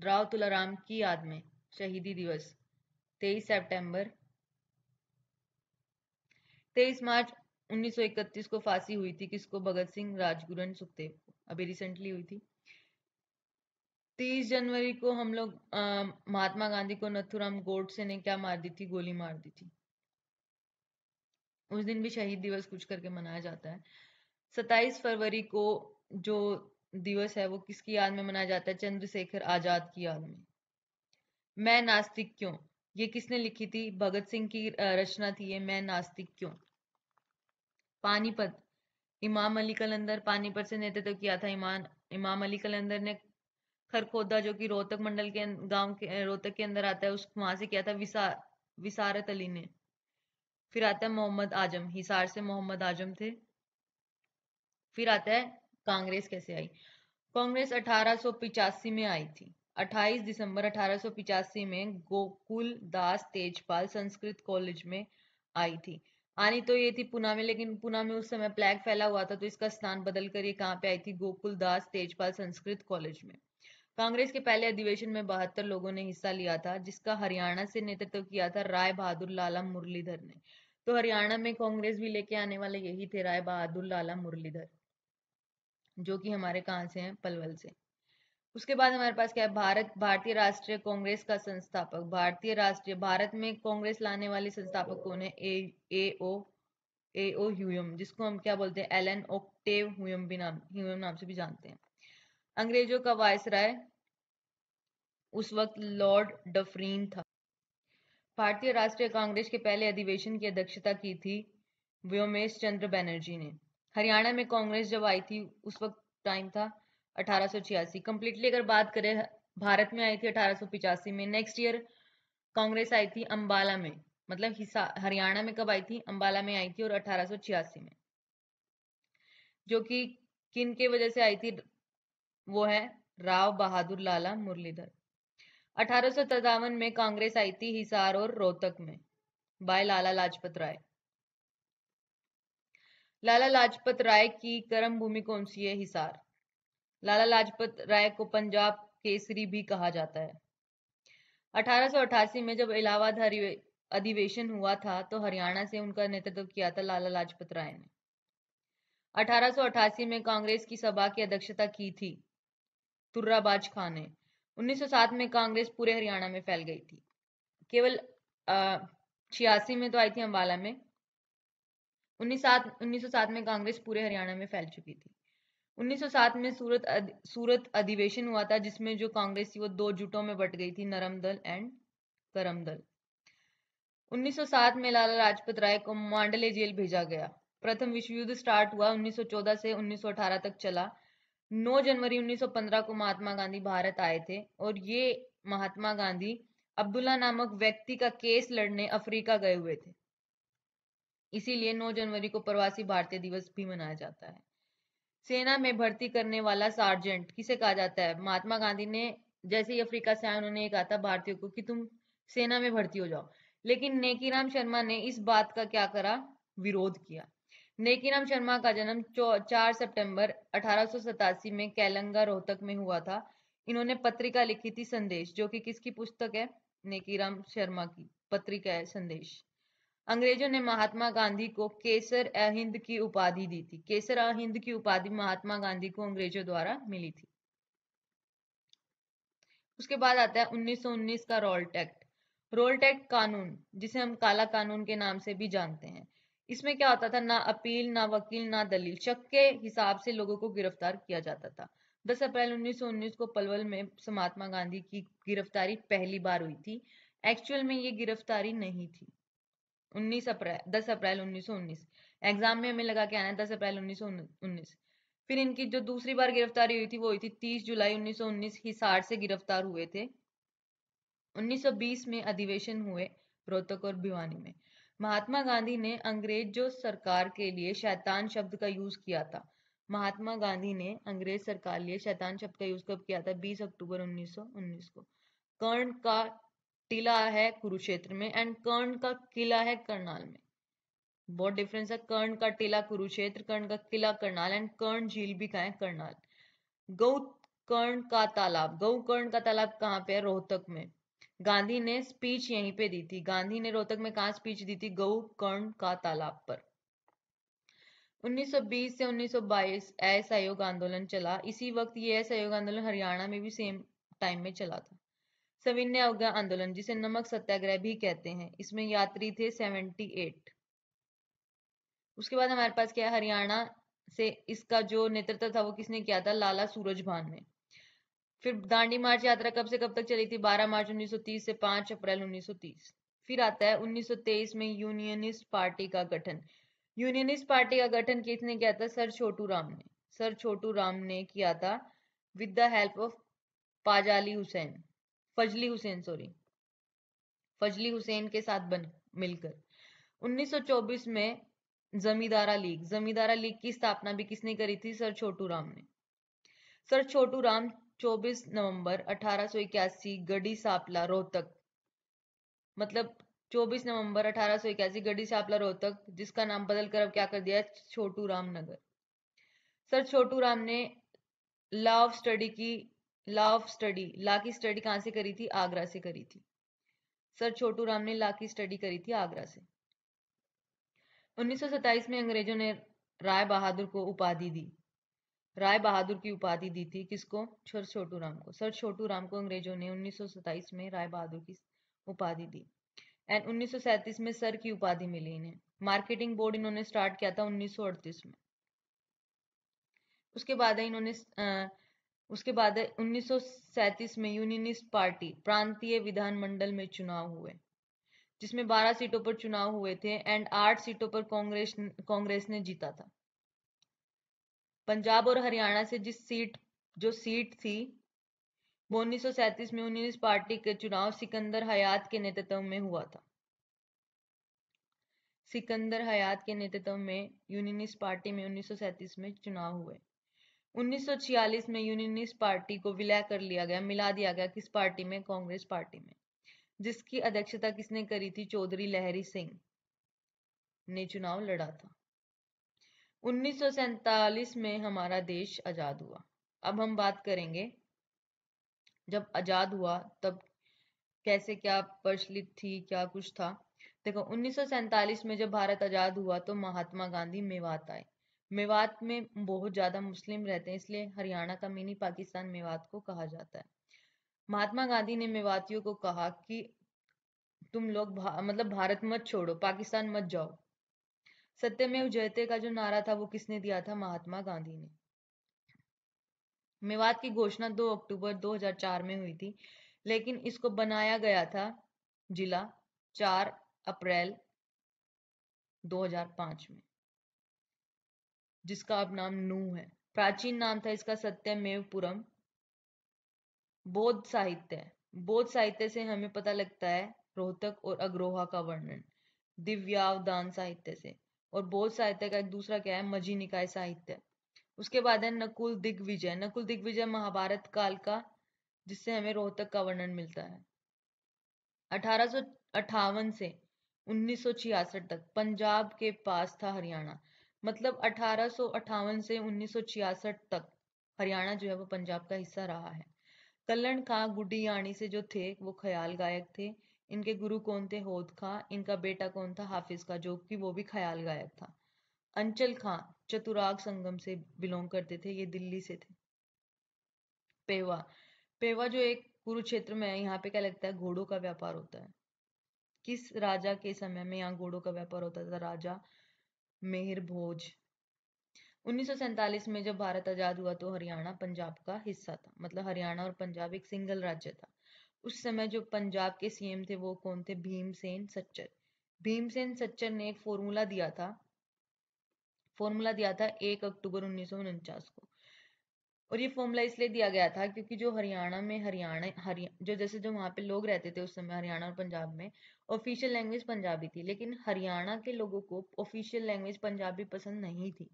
राव तुलाराम की याद में शहीदी दिवस तेईस सितंबर तेईस मार्च 1931 को फांसी हुई थी किसको भगत सिंह राजगुरन सुखदेव अभी रिसेंटली हुई थी 30 जनवरी को हम लोग महात्मा गांधी को नथुराम गोडसे ने क्या मार दी थी गोली मार दी थी उस दिन भी शहीद दिवस कुछ करके मनाया जाता है सत्ताईस फरवरी को जो दिवस है वो किसकी याद में मनाया जाता है चंद्रशेखर आजाद की याद में मैं नास्तिक क्यों ये किसने लिखी थी भगत सिंह की रचना थी ये मैं नास्तिक क्यों पानीपत इमाम अली कलंदर पानीपत से नेतृत्व तो किया था इमान इमाम अली कलंदर ने खरखोदा जो कि रोहतक मंडल के अं, गांव के रोहतक के अंदर आता है उस वहां से किया था विसा विसारत अली ने फिर आता है मोहम्मद आजम हिसार से मोहम्मद आजम थे फिर आता है कांग्रेस कैसे आई कांग्रेस 1885 में आई थी 28 दिसंबर 1885 में गोकुल दास तेजपाल संस्कृत कॉलेज में आई थी आनी तो ये थी पुना में लेकिन पुना में उस समय प्लैग फैला हुआ था तो इसका स्थान बदल कर ये कहाँ पे आई थी गोकुल दास तेजपाल संस्कृत कॉलेज में कांग्रेस के पहले अधिवेशन में बहत्तर लोगों ने हिस्सा लिया था जिसका हरियाणा से नेतृत्व किया था राय बहादुर लाला मुरलीधर ने तो हरियाणा में कांग्रेस भी लेके आने वाले यही थे राय बहादुर लाला मुरलीधर जो कि हमारे कहां से हैं पलवल से उसके बाद हमारे पास क्या है भारत भारतीय राष्ट्रीय कांग्रेस का संस्थापक भारतीय राष्ट्रीय भारत में कांग्रेस लाने वाले संस्थापक कौन है ए ए ओ ए ओ ह्यूम जिसको हम क्या बोलते हैं एलन ओक्टेव ह्यूम भी नाम ह्यूम नाम से भी जानते हैं अंग्रेजों का वायसराय उस वक्त लॉर्ड डफरीन था भारतीय राष्ट्रीय कांग्रेस के पहले अधिवेशन की अध्यक्षता की थी व्योमेश चंद्र बैनर्जी ने हरियाणा में कांग्रेस जब आई थी उस वक्त टाइम था अठारह कंप्लीटली अगर बात करें भारत में आई थी अठारह में नेक्स्ट ईयर कांग्रेस आई थी अंबाला में मतलब हरियाणा में कब आई थी अंबाला में आई थी और अठारह में जो कि किन के वजह से आई थी वो है राव बहादुर लाला मुरलीधर अठारह में कांग्रेस आई थी हिसार और रोहतक में बाय लाला लाजपत राय लाला लाजपत राय की कर्म भूमि कौन सी है हिसार लाला लाजपत राय को पंजाब केसरी भी कहा जाता है 1888 में जब इलाहाबाद अधिवेशन हुआ था तो हरियाणा से उनका नेतृत्व किया था लाला लाजपत राय ने 1888 में कांग्रेस की सभा की अध्यक्षता की थी तुर्राबाज खान है 1907 में कांग्रेस पूरे हरियाणा में फैल गई थी केवल छियासी में तो आई थी अम्बाला में सौ सात में कांग्रेस पूरे हरियाणा में फैल चुकी थी 1907 में सूरत अध, सूरत अधिवेशन हुआ था जिसमें जो कांग्रेस थी वो दो जुटों में बट गई थी नरम दल एंड करम दल 1907 में लाला लाजपत राय को मांडले जेल भेजा गया प्रथम विश्व युद्ध स्टार्ट हुआ 1914 से 1918 तक चला 9 जनवरी 1915 को महात्मा गांधी भारत आए थे और ये महात्मा गांधी अब्दुल्ला नामक व्यक्ति का केस लड़ने अफ्रीका गए हुए थे इसीलिए 9 जनवरी को प्रवासी भारतीय दिवस भी मनाया जाता है सेना में भर्ती करने वाला सार्जेंट किसे कहा जाता है महात्मा गांधी ने जैसे ही अफ्रीका से आए उन्होंने कहा था भारतीयों को कि तुम सेना में भर्ती हो जाओ लेकिन नेकीराम शर्मा ने इस बात का क्या करा विरोध किया नेकीराम शर्मा का जन्म 4 सितंबर अठारह में कैलंगा रोहतक में हुआ था इन्होंने पत्रिका लिखी थी संदेश जो कि किसकी पुस्तक है नेकीराम शर्मा की पत्रिका है संदेश अंग्रेजों ने महात्मा गांधी को केसर अहिंद की उपाधि दी थी केसर अहिंद की उपाधि महात्मा गांधी को अंग्रेजों द्वारा मिली थी उसके बाद आता है 1919 का रोल्ट एक्ट रोल्ट एक्ट कानून जिसे हम काला कानून के नाम से भी जानते हैं इसमें क्या होता था ना अपील ना वकील ना दलील शक के हिसाब से लोगों को गिरफ्तार किया जाता था 10 अप्रैल 1919 को पलवल में महात्मा गांधी की गिरफ्तारी पहली बार हुई थी एक्चुअल में ये गिरफ्तारी नहीं थी 19 अप्रैल 10 अप्रैल 1919 एग्जाम में हमें लगा के आना है 10 अप्रैल 1919 फिर इनकी जो दूसरी बार गिरफ्तारी हुई थी वो हुई थी 30 जुलाई 1919 हिसार से गिरफ्तार हुए थे 1920 में अधिवेशन हुए रोहतक और भिवानी में महात्मा गांधी ने अंग्रेज जो सरकार के लिए शैतान शब्द का यूज किया था महात्मा गांधी ने अंग्रेज सरकार लिए शैतान शब्द का यूज कब किया था 20 अक्टूबर 1919 को कर्ण का टीला है कुरुक्षेत्र में एंड कर्ण का किला है करनाल में बहुत डिफरेंस है कर्ण का टीला कुरुक्षेत्र कर्ण का किला करनाल एंड कर्ण झील भी कहा है करनाल गौ कर्ण का तालाब गौ कर्ण का तालाब कहाँ पे है रोहतक में गांधी ने स्पीच यहीं पे दी थी गांधी ने रोहतक में कहा स्पीच दी थी गऊ कर्ण का तालाब पर 1920 से 1922 असहयोग आंदोलन चला इसी वक्त ये असहयोग आंदोलन हरियाणा में भी सेम टाइम में चला था सविन्य अवज्ञा आंदोलन जिसे नमक सत्याग्रह भी कहते हैं इसमें यात्री थे 78 उसके बाद हमारे पास क्या हरियाणा से इसका जो नेतृत्व था वो किसने किया था लाला सूरजभान ने फिर दांडी मार्च यात्रा कब से कब तक चली थी 12 मार्च 1930 से 5 अप्रैल 1930 फिर आता है 1923 में यूनियनिस्ट पार्टी का गठन यूनियनिस्ट पार्टी का गठन किसने किया था सर छोटू राम ने सर छोटू राम ने किया था with the help of Fazli Hussain Fazli Hussain sorry Fazli Hussain के साथ बन मिलकर 1924 में जमींदारा लीग जमींदारा लीग की स्थापना भी किसने करी थी सर छोटू राम ने सर छोटू राम 24 नवंबर 1881 गढ़ी सापला रोहतक मतलब 24 नवंबर 1881 गढ़ी सापला रोहतक जिसका नाम बदलकर अब क्या कर दिया छोटू राम नगर सर छोटू राम ने लॉ ऑफ स्टडी की लॉ ऑफ स्टडी ला की स्टडी कहाँ से करी थी आगरा से करी थी सर छोटू राम ने ला की स्टडी करी थी आगरा से 1927 में अंग्रेजों ने राय बहादुर को उपाधि दी राय बहादुर की उपाधि दी थी किसको सर छोटू राम को सर छोटू राम को अंग्रेजों ने 1927 में राय बहादुर की उपाधि दी एंड 1937 में सर की उपाधि मिली इन्हें मार्केटिंग बोर्ड इन्होंने स्टार्ट किया था 1938 में उसके बाद इन्होंने उसके बाद उन्नीस में यूनियनिस्ट पार्टी प्रांतीय विधानमंडल में चुनाव हुए जिसमें 12 सीटों पर चुनाव हुए थे एंड 8 सीटों पर कांग्रेस कांग्रेस ने जीता था पंजाब और हरियाणा से जिस सीट जो सीट थी वो उन्नीस में उन्नीस पार्टी के चुनाव सिकंदर हयात के नेतृत्व में हुआ था सिकंदर हयात के नेतृत्व में यूनिनिस्ट पार्टी में उन्नीस में चुनाव हुए 1946 में यूनिनिस्ट पार्टी को विलय कर लिया गया मिला दिया गया किस पार्टी में कांग्रेस पार्टी में जिसकी अध्यक्षता किसने करी थी चौधरी लहरी सिंह ने चुनाव लड़ा था उन्नीस में हमारा देश आज़ाद हुआ अब हम बात करेंगे जब आज़ाद हुआ तब कैसे क्या प्रचलित थी क्या कुछ था देखो उन्नीस में जब भारत आज़ाद हुआ तो महात्मा गांधी मेवात आए मेवात में बहुत ज़्यादा मुस्लिम रहते हैं इसलिए हरियाणा का मिनी पाकिस्तान मेवात को कहा जाता है महात्मा गांधी ने मेवातियों को कहा कि तुम लोग भा, मतलब भारत मत छोड़ो पाकिस्तान मत जाओ सत्यमेव जयते का जो नारा था वो किसने दिया था महात्मा गांधी ने मेवात की घोषणा 2 अक्टूबर 2004 में हुई थी लेकिन इसको बनाया गया था जिला 4 अप्रैल 2005 में जिसका अब नाम नू है प्राचीन नाम था इसका सत्यमेवपुरम पुरम बौद्ध साहित्य बौद्ध साहित्य से हमें पता लगता है रोहतक और अग्रोहा का वर्णन दिव्यावदान साहित्य से और बोध साहित्य का एक दूसरा क्या है मजी निकाय साहित्य उसके बाद है नकुल दिग्विजय नकुल दिग्विजय महाभारत काल का जिससे हमें रोहतक का वर्णन मिलता है अठारह से उन्नीस तक पंजाब के पास था हरियाणा मतलब अठारह से उन्नीस तक हरियाणा जो है वो पंजाब का हिस्सा रहा है कल्लन खां गुडियाणी से जो थे वो ख्याल गायक थे इनके गुरु कौन थे होद खां इनका बेटा कौन था हाफिज का जो कि वो भी ख्याल गायब था अंचल खां चतुराग संगम से बिलोंग करते थे ये दिल्ली से थे पेवा पेवा जो एक कुरुक्षेत्र में है यहाँ पे क्या लगता है घोड़ों का व्यापार होता है किस राजा के समय में यहाँ घोड़ों का व्यापार होता था राजा मेहर भोज उन्नीस में जब भारत आजाद हुआ तो हरियाणा पंजाब का हिस्सा था मतलब हरियाणा और पंजाब एक सिंगल राज्य था उस समय जो पंजाब के सीएम थे वो कौन थे भीमसेन सच्चर भीमसेन सच्चर ने एक फॉर्मूला दिया था फॉर्मूला दिया था एक अक्टूबर उन्नीस को और ये फॉर्मूला इसलिए दिया गया था क्योंकि जो हरियाणा में हरियाणा हरिया जो जैसे जो वहाँ पे लोग रहते थे उस समय हरियाणा और पंजाब में ऑफिशियल लैंग्वेज पंजाबी थी लेकिन हरियाणा के लोगों को ऑफिशियल लैंग्वेज पंजाबी पसंद नहीं थी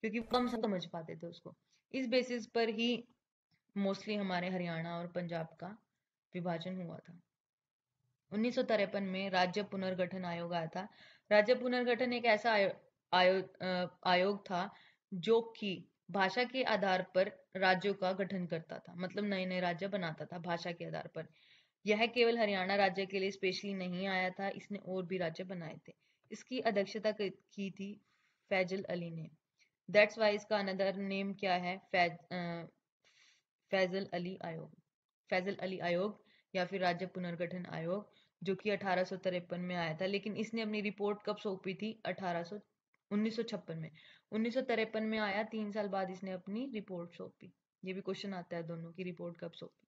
क्योंकि कम समझ पाते थे उसको इस बेसिस पर ही मोस्टली हमारे हरियाणा और पंजाब का विभाजन हुआ था उन्नीस में राज्य पुनर्गठन आयोग आया था राज्य पुनर्गठन एक ऐसा आयो, आयो, आयोग था जो कि भाषा के आधार पर राज्यों का गठन करता था मतलब नए नए राज्य बनाता था भाषा के आधार पर यह केवल हरियाणा राज्य के लिए स्पेशली नहीं आया था इसने और भी राज्य बनाए थे इसकी अध्यक्षता की थी फैजल अली ने दैट्स वाई इसका अनदर नेम क्या है फैज, आ, फैजल अली आयोग फैजल अली आयोग या फिर राज्य पुनर्गठन आयोग जो कि अठारह में आया था लेकिन इसने अपनी रिपोर्ट कब सौंपी थी अठारह में उन्नीस में आया तीन साल बाद इसने अपनी रिपोर्ट सौंपी ये भी क्वेश्चन आता है दोनों की रिपोर्ट कब सौंपी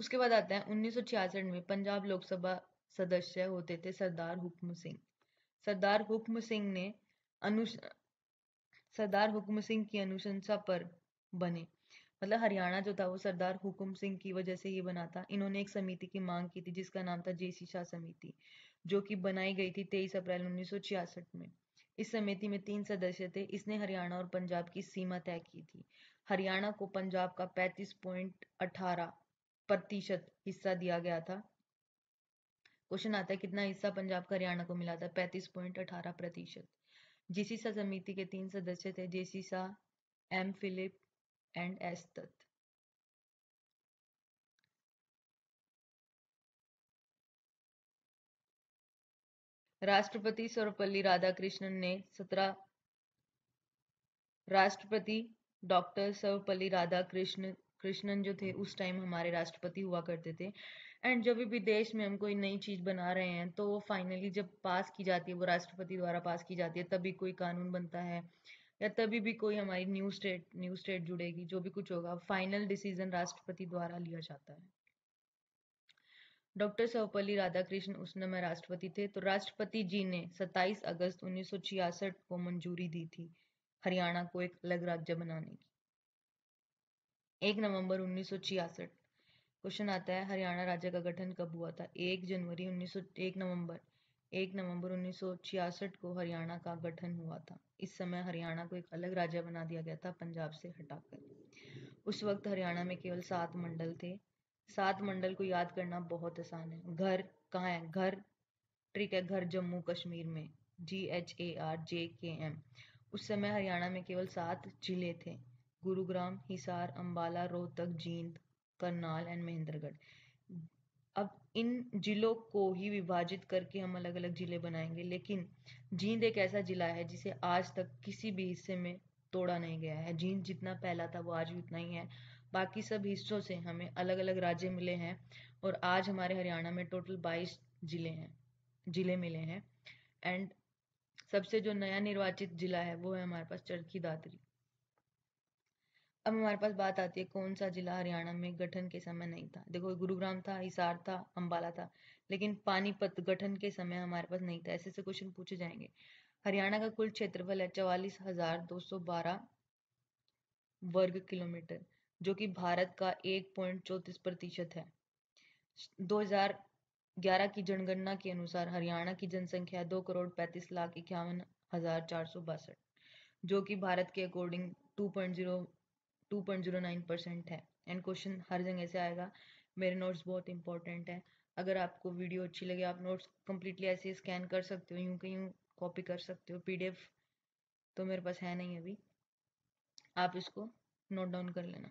उसके बाद आता है 1966 में पंजाब लोकसभा सदस्य होते थे सरदार हुक्म सिंह सरदार हुक्म सिंह ने अनु सरदार हुक्म सिंह की अनुशंसा पर बने मतलब हरियाणा जो था वो सरदार हुकुम सिंह की वजह से ये बना था इन्होंने एक समिति की मांग की थी जिसका नाम था जेसी शाह समिति जो कि बनाई गई थी तेईस अप्रैल उन्नीस में इस समिति में तीन सदस्य थे इसने हरियाणा और पंजाब की सीमा तय की थी हरियाणा को पंजाब का पैंतीस पॉइंट अठारह प्रतिशत हिस्सा दिया गया था क्वेश्चन आता है कितना हिस्सा पंजाब का हरियाणा को मिला था पैंतीस पॉइंट अठारह प्रतिशत जेसी शाह समिति के तीन सदस्य थे JC Shah M Philip and as tat. राष्ट्रपति सर्वपल्ली राधाकृष्णन ने 17 राष्ट्रपति डॉक्टर सर्वपल्ली राधाकृष्ण कृष्णन जो थे उस टाइम हमारे राष्ट्रपति हुआ करते थे एंड जब भी देश में हम कोई नई चीज़ बना रहे हैं तो वो फाइनली जब पास की जाती है वो राष्ट्रपति द्वारा पास की जाती है तभी कोई कानून बनता है या तभी भी कोई हमारी न्यू स्टेट न्यू स्टेट जुड़ेगी जो भी कुछ होगा फाइनल डिसीजन राष्ट्रपति द्वारा लिया जाता है डॉक्टर सर्वपल्ली राधाकृष्ण उस समय राष्ट्रपति थे तो राष्ट्रपति जी ने 27 अगस्त 1966 को मंजूरी दी थी हरियाणा को एक अलग राज्य बनाने की एक नवंबर 1966 क्वेश्चन आता है हरियाणा राज्य का गठन कब हुआ था एक जनवरी 1901 नवंबर 1 नवंबर 1966 को हरियाणा का गठन हुआ था इस समय हरियाणा को एक अलग राज्य बना दिया गया था पंजाब से हटाकर उस वक्त हरियाणा में केवल सात मंडल थे सात मंडल को याद करना बहुत आसान है घर कहाँ है घर ट्रिक है घर जम्मू कश्मीर में जी एच ए आर जे के एम उस समय हरियाणा में केवल सात जिले थे गुरुग्राम हिसार अंबाला रोहतक जींद करनाल एंड महेंद्रगढ़ इन ज़िलों को ही विभाजित करके हम अलग अलग ज़िले बनाएंगे लेकिन जींद एक ऐसा ज़िला है जिसे आज तक किसी भी हिस्से में तोड़ा नहीं गया है जींद जितना पहला था वो आज भी उतना ही है बाकी सब हिस्सों से हमें अलग अलग राज्य मिले हैं और आज हमारे हरियाणा में टोटल बाईस ज़िले हैं ज़िले मिले हैं एंड सबसे जो नया निर्वाचित ज़िला है वो है हमारे पास चरखी दादरी अब हमारे पास बात आती है कौन सा जिला हरियाणा में गठन के समय नहीं था देखो गुरुग्राम था हिसार था अम्बाला था लेकिन पानीपत गठन के समय हमारे पास नहीं था ऐसे से क्वेश्चन पूछे जाएंगे हरियाणा का कुल क्षेत्रफल है चवालीस हजार दो सौ बारह वर्ग किलोमीटर जो कि भारत का एक पॉइंट चौतीस प्रतिशत है दो हजार ग्यारह की जनगणना के अनुसार हरियाणा की जनसंख्या दो करोड़ पैंतीस लाख इक्यावन हजार चार सौ बासठ जो कि भारत के according to point zero 2.09 percent है एंड क्वेश्चन हर जगह से आएगा मेरे नोट्स बहुत इंपॉर्टेंट है अगर आपको वीडियो अच्छी लगे आप नोट्स कम्प्लीटली ऐसे स्कैन कर सकते हो यूं के यूं कॉपी कर सकते हो पीडीएफ तो मेरे पास है नहीं अभी आप इसको नोट डाउन कर लेना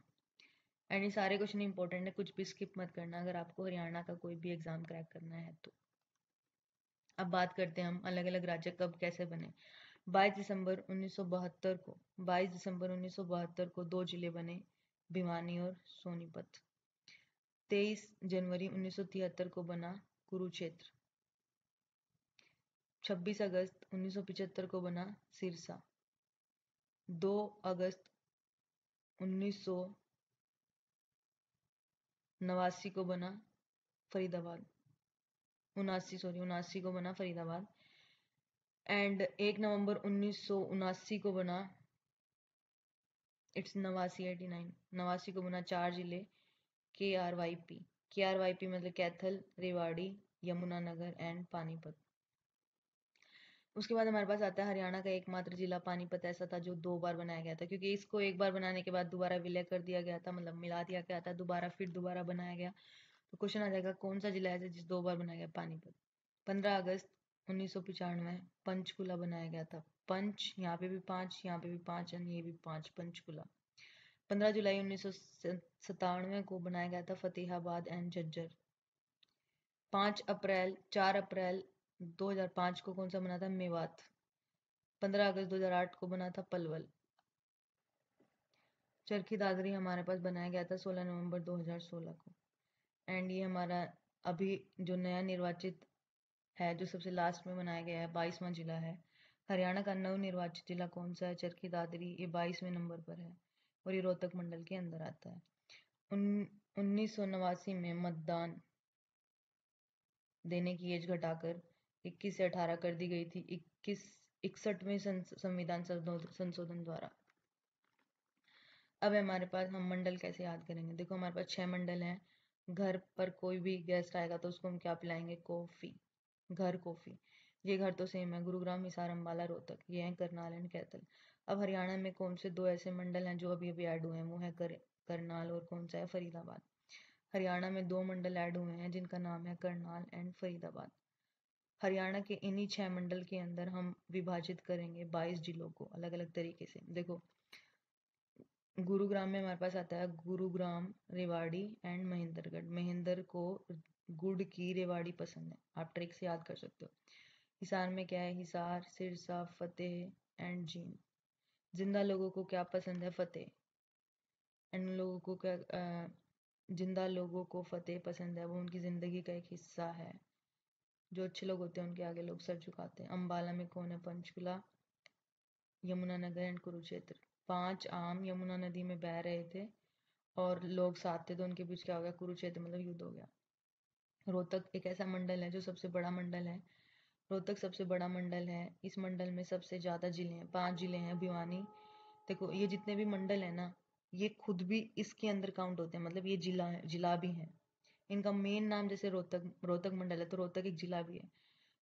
एंड ये सारे क्वेश्चन इंपॉर्टेंट है कुछ भी स्किप मत करना अगर आपको हरियाणा का कोई भी एग्जाम क्रैक करना है तो अब बात करते हैं हम अलग अलग राज्य कब कैसे बने 22 दिसंबर 1972 को 22 दिसंबर 1972 को दो जिले बने भिवानी और सोनीपत 23 जनवरी 1973 को बना कुरुक्षेत्र 26 अगस्त 1975 को बना सिरसा 2 अगस्त उन्नीस नवासी को बना फरीदाबाद उनासी सॉरी उनासी को बना फरीदाबाद एंड एक नवंबर उन्नीस को बना इट्स नवासी एटी नाइन नवासी को बना चार जिले के R Y P K R Y P मतलब कैथल रेवाड़ी यमुनानगर एंड पानीपत उसके बाद हमारे पास आता है हरियाणा का एकमात्र जिला पानीपत ऐसा था जो दो बार बनाया गया था क्योंकि इसको एक बार बनाने के बाद दोबारा विलय कर दिया गया था मतलब मिला दिया गया था दोबारा फिर दोबारा बनाया गया तो क्वेश्चन आ जाएगा कौन सा जिला ऐसा जिस दो बार बनाया गया पानीपत पंद्रह अगस्त उन्नीस सौ पिचानवे पंचकूला बनाया गया था पंच यहाँ पे भी पांच यहाँ पे भी पांच एंड ये भी पांच पंचकूला पंद्रह जुलाई उन्नीस सौ सतानवे को बनाया गया था फतेहाबाद एंड झज्जर पाँच अप्रैल चार अप्रैल 2005 को कौन सा बना था मेवात 15 अगस्त 2008 को बना था पलवल चरखी दादरी हमारे पास बनाया गया था 16 नवंबर 2016 को एंड ये हमारा अभी जो नया निर्वाचित है जो सबसे लास्ट में मनाया गया है बाईसवां जिला है हरियाणा का नव निर्वाचित जिला कौन सा है चरखी दादरी ये बाईसवें नंबर पर है और ये रोहतक मंडल के अंदर आता है उन्नीस सौ नवासी में मतदान देने की एज घटाकर 21 से 18 कर दी गई थी इक्कीस इकसठवें संविधान संशोधन द्वारा अब हमारे पास हम मंडल कैसे याद करेंगे देखो हमारे पास छह मंडल हैं घर पर कोई भी गेस्ट आएगा तो उसको हम क्या पिलाएंगे कॉफ़ी घर कोफी ये घर तो सेम है गुरुग्राम हिसार अम्बाला रोहतक ये है करनाल एंड कैथल अब हरियाणा में कौन से दो ऐसे मंडल हैं जो अभी अभी ऐड हुए हैं वो है कर, करनाल और कौन सा है फरीदाबाद हरियाणा में दो मंडल ऐड हुए हैं जिनका नाम है करनाल एंड फरीदाबाद हरियाणा के इन्हीं छह मंडल के अंदर हम विभाजित करेंगे बाईस जिलों को अलग अलग तरीके से देखो गुरुग्राम में हमारे पास आता है गुरुग्राम रेवाड़ी एंड महेंद्रगढ़ महेंद्र को गुड़ की रेवाड़ी पसंद है आप ट्रिक से याद कर सकते हो हिसार में क्या है हिसार सिरसा फतेह एंड जीन जिंदा लोगों को क्या पसंद है फतेह एंड लोगों को क्या जिंदा लोगों को फतेह पसंद है वो उनकी ज़िंदगी का एक हिस्सा है जो अच्छे लोग होते हैं उनके आगे लोग सर झुकाते हैं अम्बाला में कौन है पंचकुला यमुनानगर एंड कुरुक्षेत्र पांच आम यमुना नदी में बह रहे थे और लोग साथ थे तो उनके बीच क्या हो गया कुरुक्षेत्र मतलब युद्ध हो गया रोहतक एक ऐसा मंडल है जो सबसे बड़ा मंडल है रोहतक सबसे बड़ा मंडल है इस मंडल में सबसे ज़्यादा जिले हैं पांच जिले हैं भिवानी देखो ये जितने भी मंडल हैं ना ये खुद भी इसके अंदर काउंट होते हैं मतलब ये जिला है जिला भी हैं इनका मेन नाम जैसे रोहतक रोहतक मंडल है तो रोहतक एक जिला भी है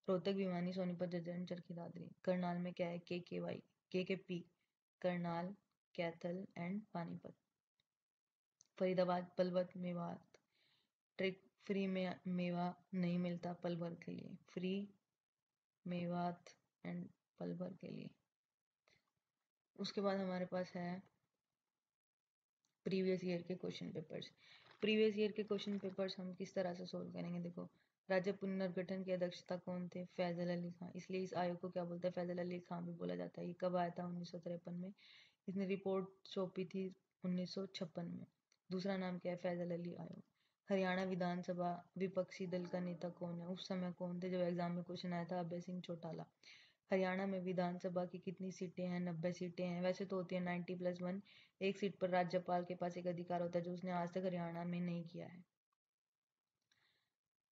रोहतक भिवानी सोनीपत जजन चरखी दादरी करनाल में क्या है के के Y K K P Karnal Kaithal and Panipat Faridabad Palwal Mewat trick free में मेवा नहीं मिलता पल भर के लिए फ्री मेवात एंड पल भर के लिए उसके बाद हमारे पास है प्रीवियस ईयर के क्वेश्चन पेपर्स प्रीवियस ईयर के क्वेश्चन पेपर्स हम किस तरह से सोल्व करेंगे देखो राज्य पुनर्गठन की अध्यक्षता कौन थे फैजल अली खान इसलिए इस आयोग को क्या बोलते हैं फैजल अली खां भी बोला जाता है ये कब आया था उन्नीस में इसने रिपोर्ट सौंपी थी उन्नीस में दूसरा नाम क्या है फैजल अली आयोग हरियाणा विधानसभा विपक्षी दल का नेता कौन है उस समय कौन थे जब एग्जाम में क्वेश्चन आया था अभय सिंह चौटाला हरियाणा में विधानसभा की कितनी सीटें हैं नब्बे सीटें हैं वैसे तो होती है नाइन्टी प्लस वन एक सीट पर राज्यपाल के पास एक अधिकार होता है जो उसने आज तक हरियाणा में नहीं किया है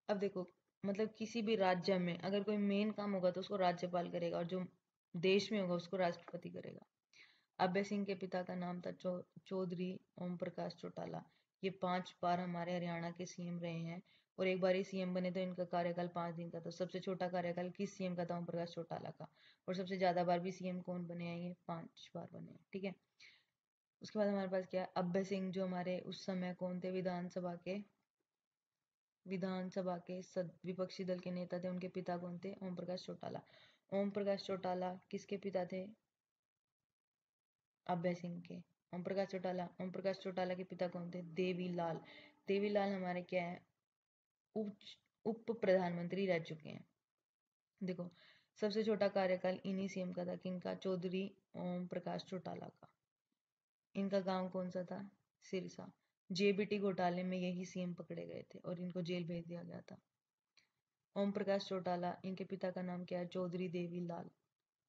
अब देखो मतलब किसी भी राज्य में अगर कोई मेन काम होगा तो उसको राज्यपाल करेगा और जो देश में होगा उसको राष्ट्रपति करेगा अभय सिंह के पिता का नाम था चौ चौधरी ओम प्रकाश चौटाला ये पांच बार हमारे हरियाणा के सीएम रहे हैं और एक बार ही सीएम बने तो इनका कार्यकाल पांच दिन का था सबसे छोटा कार्यकाल किस सीएम का था ओम प्रकाश चौटाला का और सबसे ज़्यादा बार भी सीएम कौन बने हैं ये पांच बार बने हैं ठीक है उसके बाद हमारे पास क्या अभय सिंह जो हमारे उस समय कौन थे विधानसभा के विधानसभा के सद विपक्षी दल के नेता थे उनके पिता कौन थे ओम प्रकाश चौटाला ओम प्रकाश चौटाला किसके पिता थे अभय सिंह के ओम प्रकाश चौटाला ओम प्रकाश चौटाला के पिता कौन थे देवीलाल देवीलाल हमारे क्या है उप उप प्रधानमंत्री रह चुके हैं देखो सबसे छोटा कार्यकाल इन्हीं सीएम का था किनका चौधरी ओम प्रकाश चौटाला का इनका गांव कौन सा था सिरसा जेबीटी घोटाले में यही सीएम पकड़े गए थे और इनको जेल भेज दिया गया था ओम प्रकाश चौटाला इनके पिता का नाम क्या है चौधरी देवीलाल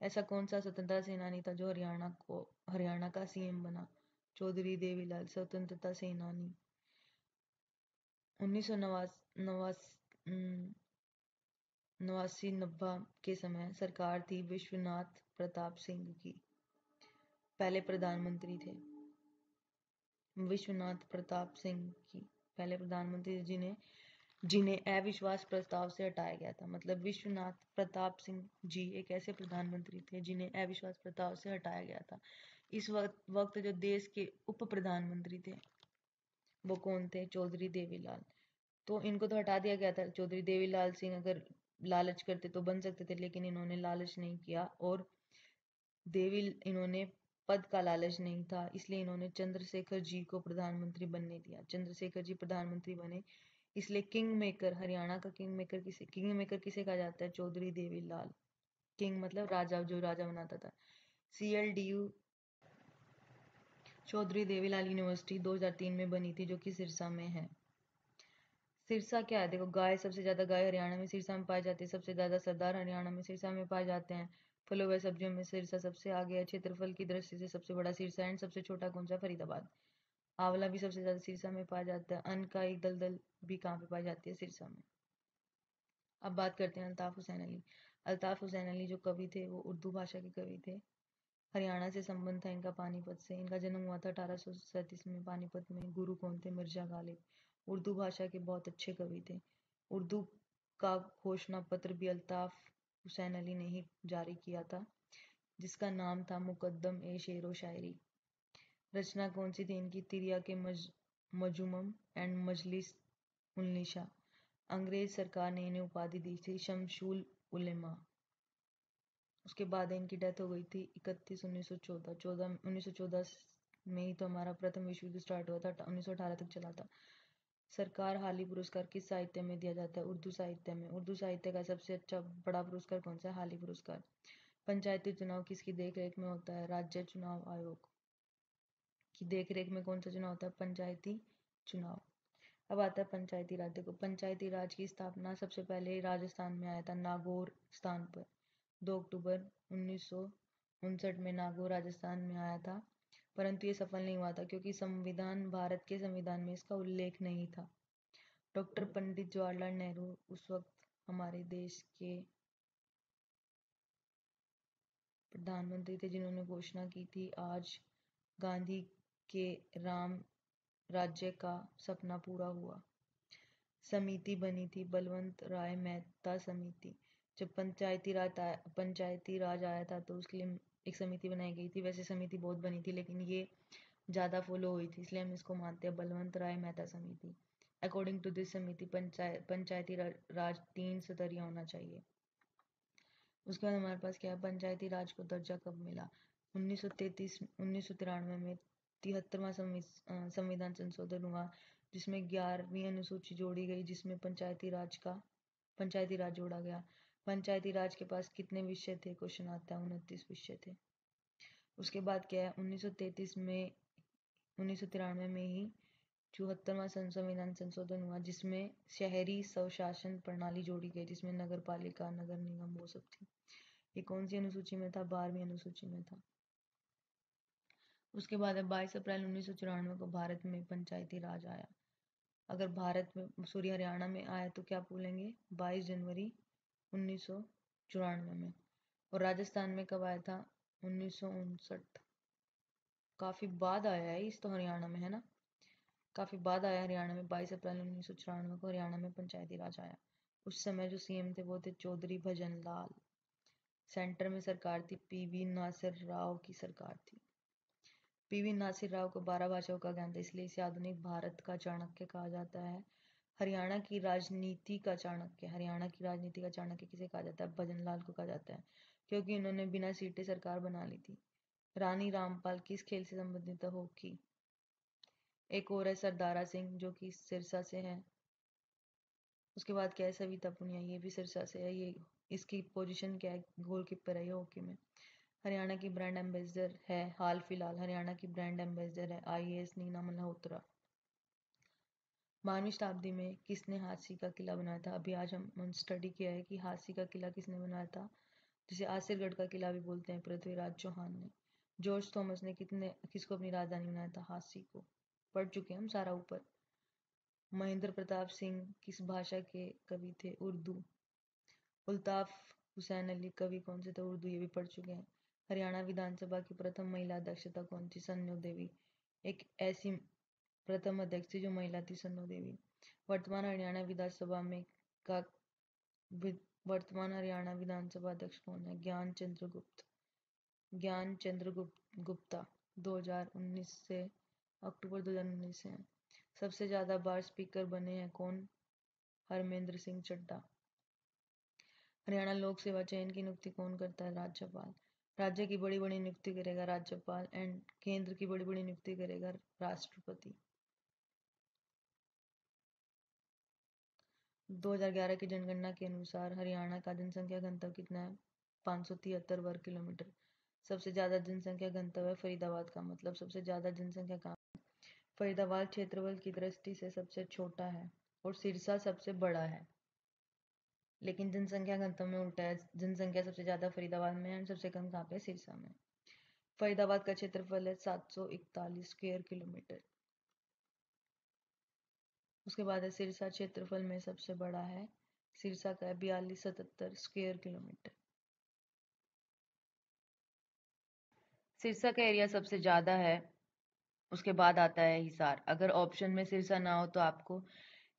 ऐसा कौन सा स्वतंत्रता सेनानी था जो हरियाणा को हरियाणा का सीएम बना चौधरी देवीलाल स्वतंत्रता सेनानी उन्नीस सौ नवासी नब्बा के समय सरकार थी विश्वनाथ प्रताप सिंह की पहले प्रधानमंत्री थे विश्वनाथ प्रताप सिंह की पहले प्रधानमंत्री जिन्हें जिन्हें अविश्वास प्रस्ताव से हटाया गया था मतलब विश्वनाथ प्रताप सिंह जी एक ऐसे प्रधानमंत्री थे जिन्हें अविश्वास प्रस्ताव से हटाया गया था इस वक्त वक्त जो देश के उप प्रधानमंत्री थे वो कौन थे चौधरी देवीलाल तो इनको तो हटा दिया गया था चौधरी देवीलाल सिंह अगर लालच करते तो बन सकते थे लेकिन इन्होंने लालच नहीं किया और देवी इन्होंने पद का लालच नहीं था इसलिए इन्होंने चंद्रशेखर जी को प्रधानमंत्री बनने दिया चंद्रशेखर जी प्रधानमंत्री बने इसलिए किंग मेकर हरियाणा का किंग मेकर किसे किंग मेकर किसे कहा जाता है चौधरी देवी लाल किंग मतलब राजा जो राजा बनाता था C L D U Chaudhary Devilal university 2003 में बनी थी जो कि सिरसा में है सिरसा क्या है देखो गाय सबसे ज़्यादा गाय हरियाणा में सिरसा में पाए जाते हैं सबसे ज़्यादा सरदार हरियाणा में सिरसा में पाए जाते हैं फलों व सब्जियों में सिरसा सबसे आगे है क्षेत्रफल की दृष्टि से सबसे बड़ा सिरसा एंड सबसे छोटा कौन सा फरीदाबाद आंवला भी सबसे ज़्यादा सिरसा में पाया जाता है अन्न का एक दलदल भी कहाँ पे पाई जाती है सिरसा में अब बात करते हैं अल्ताफ़ हुसैन अली अल्ताफ़ हुसैन अली जो कवि थे वो उर्दू भाषा के कवि थे हरियाणा से संबंध था इनका पानीपत से इनका जन्म हुआ था अठारह सौ सैंतीस में पानीपत में गुरु कौन थे मिर्जा गालिब उर्दू भाषा के बहुत अच्छे कवि थे उर्दू का घोषणा पत्र भी अल्ताफ़ हुसैन अली ने ही जारी किया था जिसका नाम था मुकदम ए शेर व शायरी रचना कौन सी थी इनकी तिरिया के मज मजूमम एंड मजलिस उन्नीशा अंग्रेज सरकार ने इन्हें उपाधि दी थी शमशूल उलेमा उसके बाद इनकी डेथ हो गई थी इकतीस उन्नीस सौ चौदह चौदह उन्नीस सौ चौदह में ही तो हमारा प्रथम विश्व युद्ध स्टार्ट हुआ था उन्नीस सौ अठारह तक चला था सरकार हाली पुरस्कार किस साहित्य में दिया जाता है उर्दू साहित्य में उर्दू साहित्य का सबसे अच्छा बड़ा पुरस्कार कौन सा है हाली पुरस्कार पंचायती चुनाव किसकी देखरेख में होता है राज्य चुनाव आयोग की देख रेख में कौन सा चुनाव होता है पंचायती चुनाव अब आता है पंचायती राज देखो पंचायती राज की स्थापना सबसे पहले राजस्थान में आया था नागौर स्थान पर दो अक्टूबर उन्नीस में नागौर राजस्थान में आया था परंतु ये सफल नहीं हुआ था क्योंकि संविधान भारत के संविधान में इसका उल्लेख नहीं था डॉक्टर पंडित जवाहरलाल नेहरू उस वक्त हमारे देश के प्रधानमंत्री थे जिन्होंने घोषणा की थी आज गांधी के राम राज्य का सपना पूरा हुआ समिति बनी थी बलवंत राय मेहता समिति जब पंचायती राज आया पंचायती राज आया था तो उसके लिए एक समिति बनाई गई थी वैसे समिति बहुत बनी थी लेकिन ये ज़्यादा फॉलो हुई थी इसलिए हम इसको मानते हैं बलवंत राय मेहता समिति अकॉर्डिंग टू दिस समिति पंचायत पंचायती राज तीन स्तरीय होना चाहिए उसके बाद हमारे पास क्या है पंचायती राज को दर्जा कब मिला सौ तिरानवे में तिहत्तरवा संविधान संशोधन हुआ जिसमें ग्यारहवीं अनुसूची जोड़ी गई जिसमें पंचायती राज का पंचायती राज जोड़ा गया पंचायती राज के पास कितने विषय थे क्वेश्चन आता है उनतीस विषय थे उसके बाद क्या है उन्नीस में उन्नीस में ही चौहत्तरवा संविधान संशोधन हुआ जिसमें शहरी स्वशासन प्रणाली जोड़ी गई जिसमें नगर पालिका नगर निगम वो सब थी ये कौन सी अनुसूची में था बारहवीं अनुसूची में था उसके बाद बाईस अप्रैल उन्नीस को भारत में पंचायती राज आया अगर भारत में सूर्य हरियाणा में आया तो क्या बोलेंगे 22 जनवरी उन्नीस में और राजस्थान में कब आया था उन्नीस काफ़ी बाद आया है इस तो हरियाणा में है ना काफ़ी बाद आया हरियाणा में 22 अप्रैल उन्नीस को हरियाणा में पंचायती राज आया उस समय जो सीएम थे वो थे चौधरी भजन लाल सेंटर में सरकार थी पीवी नासिर राव की सरकार थी पीवी नासिर राव को बारह भाषाओं का ज्ञान था इसलिए इसे आधुनिक भारत का चाणक्य कहा जाता है हरियाणा की राजनीति का चाणक्य हरियाणा की राजनीति का चाणक्य किसे कहा जाता है भजन लाल को कहा जाता है क्योंकि इन्होंने बिना सीटें सरकार बना ली थी रानी रामपाल किस खेल से संबंधित हॉकी एक और है सरदारा सिंह जो कि सिरसा से हैं उसके बाद क्या है सविता पुनिया ये भी सिरसा से है ये इसकी पोजीशन क्या है गोलकीपर है ये हॉकी में हरियाणा की ब्रांड एम्बेसडर है हाल फिलहाल हरियाणा की ब्रांड एम्बेसडर है I A S Neena Malhotra बारहवीं शताब्दी में किसने हाथसी का किला बनाया था अभी आज हम स्टडी किया है कि हाथसी का किला किसने बनाया था जिसे आसिरगढ़ का किला भी बोलते हैं पृथ्वीराज चौहान ने जॉर्ज थॉमस ने कितने किसको अपनी राजधानी बनाया था हाथसी को पढ़ चुके हैं हम सारा ऊपर महेंद्र प्रताप सिंह किस भाषा के कवि थे उर्दू उल्ताफ हुसैन अली कवि कौन से थे उर्दू ये भी पढ़ चुके हैं हरियाणा विधानसभा की प्रथम महिला अध्यक्ष कौन थी सन्नू देवी एक ऐसी प्रथम अध्यक्ष थी जो महिला थी सन्नू देवी वर्तमान हरियाणा विधानसभा में का वर्तमान हरियाणा विधानसभा अध्यक्ष कौन है ज्ञान चंद्र गुप्त ज्ञान चंद्र गुप्त गुप्ता 2019 से अक्टूबर 2019 से सबसे ज़्यादा बार स्पीकर बने हैं कौन हरमेंद्र सिंह चड्डा हरियाणा लोक सेवा चयन की नियुक्ति कौन करता है राज्यपाल राज्य की बड़ी बड़ी नियुक्ति करेगा राज्यपाल एंड केंद्र की बड़ी बड़ी नियुक्ति करेगा राष्ट्रपति 2011 की जनगणना के अनुसार हरियाणा का जनसंख्या गंतव्य कितना है पाँच वर्ग किलोमीटर सबसे ज़्यादा जनसंख्या गंतव्य है फरीदाबाद का मतलब सबसे ज़्यादा जनसंख्या का फरीदाबाद क्षेत्रफल की दृष्टि से सबसे छोटा है और सिरसा सबसे बड़ा है लेकिन जनसंख्या घनत्व में उल्टा है जनसंख्या सबसे ज़्यादा फरीदाबाद में है सबसे कम कहाँ पे सिरसा में फरीदाबाद का क्षेत्रफल है सात सौ इकतालीस स्क्वेयर किलोमीटर उसके बाद है सिरसा क्षेत्रफल में सबसे बड़ा है सिरसा का है बयालीस सतहत्तर स्क्वेयर किलोमीटर सिरसा का एरिया सबसे ज़्यादा है उसके बाद आता है हिसार अगर ऑप्शन में सिरसा ना हो तो आपको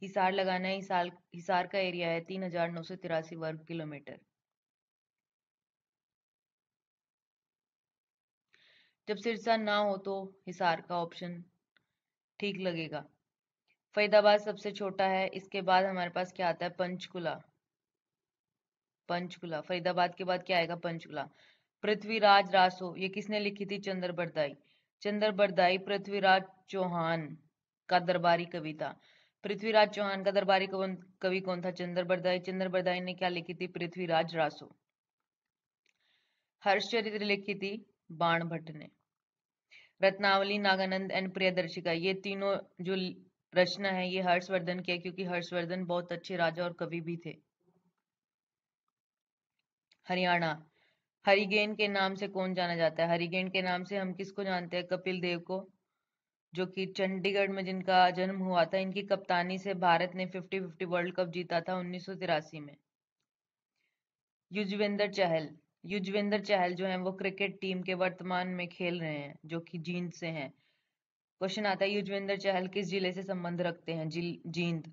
हिसार लगाना है हिसार हिसार का एरिया है तीन हजार नौ सौ तिरासी वर्ग किलोमीटर जब सिरसा ना हो तो हिसार का ऑप्शन ठीक लगेगा फरीदाबाद सबसे छोटा है इसके बाद हमारे पास क्या आता है पंचकुला पंचकुला फरीदाबाद के बाद क्या आएगा पंचकुला पृथ्वीराज रासो ये किसने लिखी थी चंद्र बरदाई चंद्र बरदाई पृथ्वीराज चौहान का दरबारी कविता पृथ्वीराज चौहान का दरबारी कवि कौन था चंद्र बरदाई चंद्र बरदाई ने क्या लिखी थी पृथ्वीराज रासो हर्षचरित्र लिखी थी बाण भट्ट ने रत्नावली नागानंद एंड प्रियदर्शिका ये तीनों जो रचना है ये हर्षवर्धन की है क्योंकि हर्षवर्धन बहुत अच्छे राजा और कवि भी थे हरियाणा हरिगेन के नाम से कौन जाना जाता है हरिगेन के नाम से हम किसको जानते हैं कपिल देव को जो कि चंडीगढ़ में जिनका जन्म हुआ था इनकी कप्तानी से भारत ने 50-50 वर्ल्ड कप जीता था उन्नीस में युजवेंद्र चहल युजवेंद्र चहल जो हैं वो क्रिकेट टीम के वर्तमान में खेल रहे हैं जो कि जींद से हैं क्वेश्चन आता है युजवेंद्र चहल किस जिले से संबंध रखते हैं जींद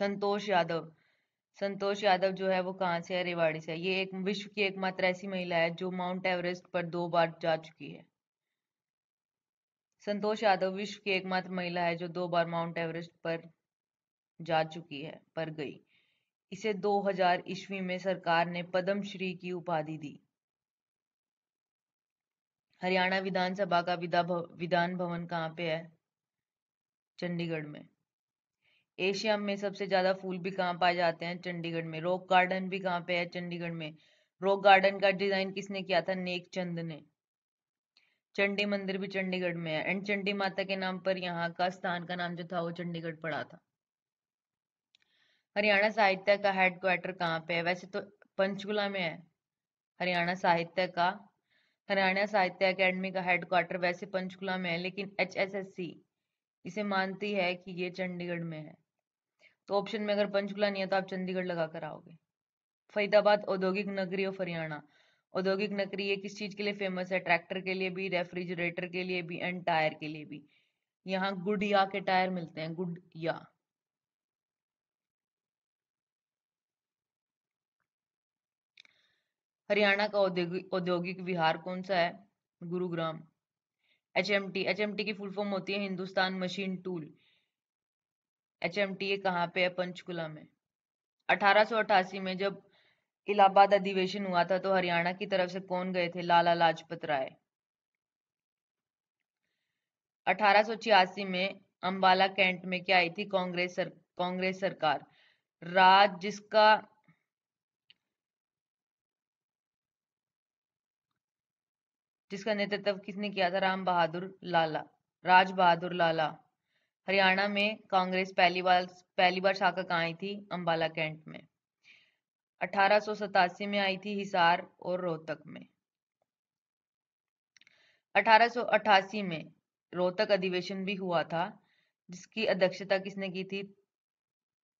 संतोष यादव संतोष यादव जो है वो कहाँ से है रेवाड़ी से है ये एक विश्व की एकमात्र ऐसी महिला है जो माउंट एवरेस्ट पर दो बार जा चुकी है संतोष यादव विश्व की एकमात्र महिला है जो दो बार माउंट एवरेस्ट पर जा चुकी है पर गई इसे 2000 ईस्वी में सरकार ने पद्म श्री की उपाधि दी हरियाणा विधानसभा का विधा विधान भवन कहाँ पे है चंडीगढ़ में एशिया में सबसे ज्यादा फूल भी कहाँ पाए जाते हैं चंडीगढ़ में रॉक गार्डन भी कहाँ पे है चंडीगढ़ में रॉक गार्डन का डिजाइन किसने किया था नेक चंद ने चंडी मंदिर भी चंडीगढ़ में है एंड चंडी माता के नाम पर यहाँ का स्थान का नाम जो था वो चंडीगढ़ पड़ा था हरियाणा साहित्य का हेडक्वार्टर कहाँ पे है वैसे तो पंचकुला में है हरियाणा साहित्य का हरियाणा साहित्य अकेडमी का हेडक्वार्टर वैसे पंचकुला में है लेकिन एच इसे मानती है कि ये चंडीगढ़ में है तो ऑप्शन में अगर पंचकुला नहीं है तो आप चंडीगढ़ लगा कर आओगे फरीदाबाद औद्योगिक नगरी ऑफ हरियाणा औद्योगिक नगरी ये किस चीज़ के लिए फेमस है ट्रैक्टर के लिए भी रेफ्रिजरेटर के लिए भी एंड टायर के लिए भी यहाँ गुडिया के टायर मिलते हैं गुडिया हरियाणा का औद्योगिक औद्योगिक विहार कौन सा है Gurugram H M T H M T की फुल फॉर्म होती है Hindustan machine tool H M T कहाँ पे है पंचकुला में अठारह में जब इलाहाबाद अधिवेशन हुआ था तो हरियाणा की तरफ से कौन गए थे लाला लाजपत राय 1886 में अंबाला कैंट में क्या आई थी कांग्रेस सर, कांग्रेस सरकार राज जिसका जिसका नेतृत्व किसने किया था राम बहादुर लाला राज बहादुर लाला हरियाणा में कांग्रेस पहली बार पहली बार शाखा कहाँ आई थी अंबाला कैंट में अठारह में आई थी हिसार और रोहतक में 1888 में रोहतक अधिवेशन भी हुआ था जिसकी अध्यक्षता किसने की थी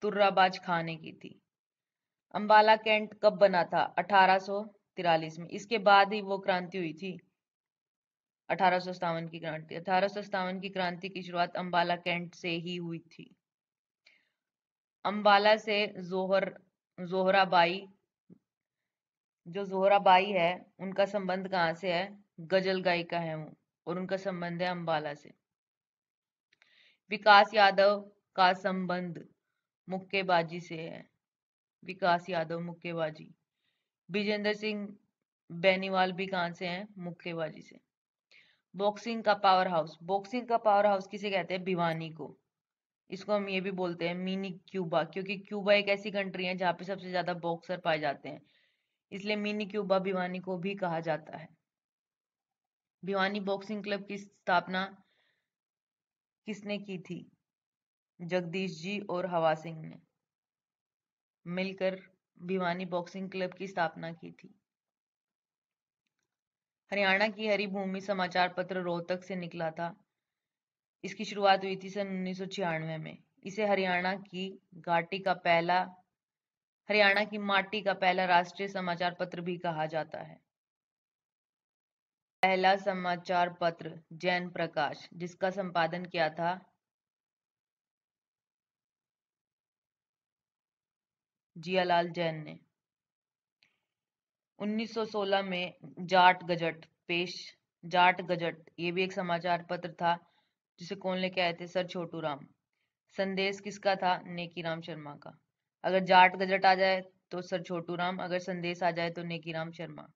तुर्राबाज खान ने की थी अंबाला कैंट कब बना था अठारह में इसके बाद ही वो क्रांति हुई थी अठारह की क्रांति अठारह की क्रांति की शुरुआत अंबाला कैंट से ही हुई थी अंबाला से जोहर जोहराबाई जो जोहराबाई है उनका संबंध कहाँ से है गजल गायिका है वो और उनका संबंध है अंबाला से विकास यादव का संबंध मुक्केबाजी से है विकास यादव मुक्केबाजी विजेंद्र सिंह बेनीवाल भी कहाँ से हैं मुक्केबाजी से बॉक्सिंग का पावर हाउस बॉक्सिंग का पावर हाउस किसे कहते हैं भिवानी को इसको हम ये भी बोलते हैं मिनी क्यूबा क्योंकि क्यूबा एक ऐसी कंट्री है जहाँ पे सबसे ज़्यादा बॉक्सर पाए जाते हैं इसलिए मिनी क्यूबा भिवानी को भी कहा जाता है भिवानी बॉक्सिंग क्लब की स्थापना किसने की थी जगदीश जी और हवा सिंह ने मिलकर भिवानी बॉक्सिंग क्लब की स्थापना की थी हरियाणा की हरी भूमि समाचार पत्र रोहतक से निकला था इसकी शुरुआत हुई थी सन उन्नीस में इसे हरियाणा की घाटी का पहला हरियाणा की माटी का पहला राष्ट्रीय समाचार पत्र भी कहा जाता है पहला समाचार पत्र जैन प्रकाश जिसका संपादन किया था जियालाल जैन ने 1916 में जाट गजट पेश जाट गजट ये भी एक समाचार पत्र था जिसे कौन लेके आए थे सर छोटू राम संदेश किसका था नेकी राम शर्मा का अगर जाट गजट आ जाए तो सर छोटू राम अगर संदेश आ जाए तो नेकी राम शर्मा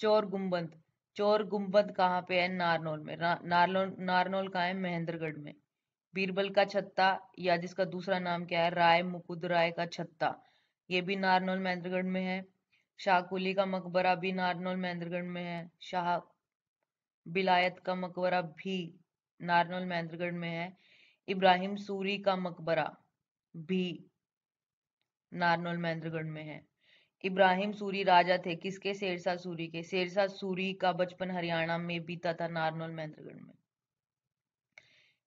चोर गुम्बंद चोर गुम्बंद कहाँ पे है नारनौल में नारनौल नारनौल कहाँ है महेंद्रगढ़ में बीरबल का छत्ता या जिसका दूसरा नाम क्या है राय मुकुद राय का छत्ता ये भी नारनौल महेंद्रगढ़ में है शाहकुली का मकबरा भी नारनौल महेंद्रगढ़ में है शाह बिलायत का मकबरा भी नारनौल महेंद्रगढ़ में है इब्राहिम सूरी का मकबरा भी नारनौल महेंद्रगढ़ में है इब्राहिम सूरी राजा थे किसके शेरशाह सूरी के शेरशाह सूरी का बचपन हरियाणा में बीता था नारनौल महेंद्रगढ़ में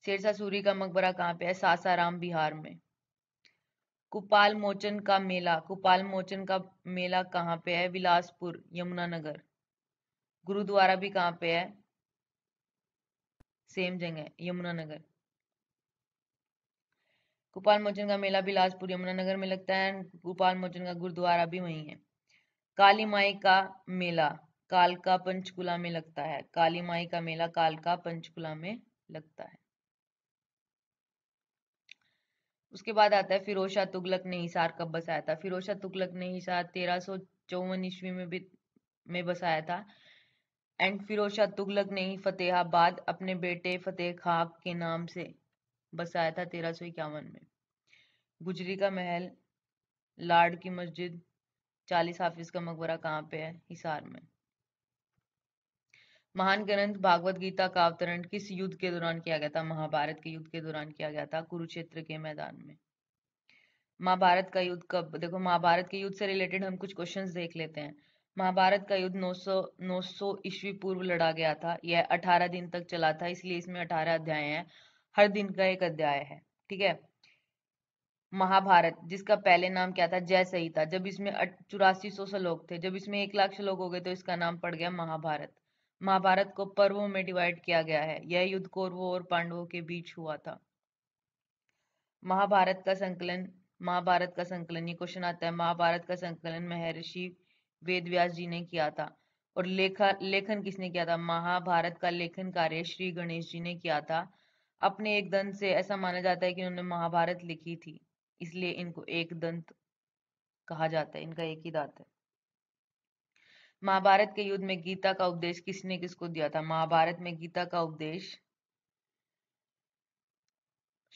शेरशाह सूरी का मकबरा कहाँ पे है सासाराम बिहार में कुपाल मोचन का मेला कुपाल मोचन का मेला कहाँ पे है विलासपुर यमुनानगर गुरुद्वारा भी कहाँ पे है सेम जगह यमुनानगर गोपाल मोचन का मेला बिलासपुर यमुनानगर में लगता है गोपाल मोचन का गुरुद्वारा भी वहीं है काली माई का मेला कालका पंचकुला में लगता है काली माई का मेला कालका पंचकुला में लगता है उसके बाद आता है फिरोशा तुगलक ने हिसार कब बसाया था फिरोशा तुगलक ने हिसार तेरह सौ चौवन ईस्वी में भी में बसाया था एंड फिरोज शाह तुगलक ने ही फतेहाबाद अपने बेटे फतेह खाक के नाम से बसाया था तेरह सौ इक्यावन में गुजरी का महल लाड की मस्जिद चालीस हाफिज का मकबरा कहाँ पे है हिसार में महान ग्रंथ भागवत गीता का अवतरण किस युद्ध के दौरान किया गया था महाभारत के युद्ध के दौरान किया गया था कुरुक्षेत्र के मैदान में महाभारत का युद्ध कब देखो महाभारत के युद्ध से रिलेटेड हम कुछ क्वेश्चंस देख लेते हैं महाभारत का युद्ध 900 900 ईस्वी पूर्व लड़ा गया था यह 18 दिन तक चला था इसलिए इसमें 18 अध्याय हैं हर दिन का एक अध्याय है ठीक है महाभारत जिसका पहले नाम क्या था जय सही था जब इसमें चौरासी सौ श्लोक थे जब इसमें एक लाख श्लोक हो गए तो इसका नाम पड़ गया महाभारत महाभारत को पर्वों में डिवाइड किया गया है यह युद्ध कौरवों और पांडवों के बीच हुआ था महाभारत का संकलन महाभारत का संकलन ये क्वेश्चन आता है महाभारत का संकलन महर्षि वेद व्यास जी ने किया था और लेखा लेखन किसने किया था महाभारत का लेखन कार्य श्री गणेश जी ने किया था अपने एक दंत से ऐसा माना जाता है कि उन्होंने महाभारत लिखी थी इसलिए इनको एक दंत कहा जाता है इनका एक ही दांत है महाभारत के युद्ध में गीता का उपदेश किसने किसको दिया था महाभारत में गीता का उपदेश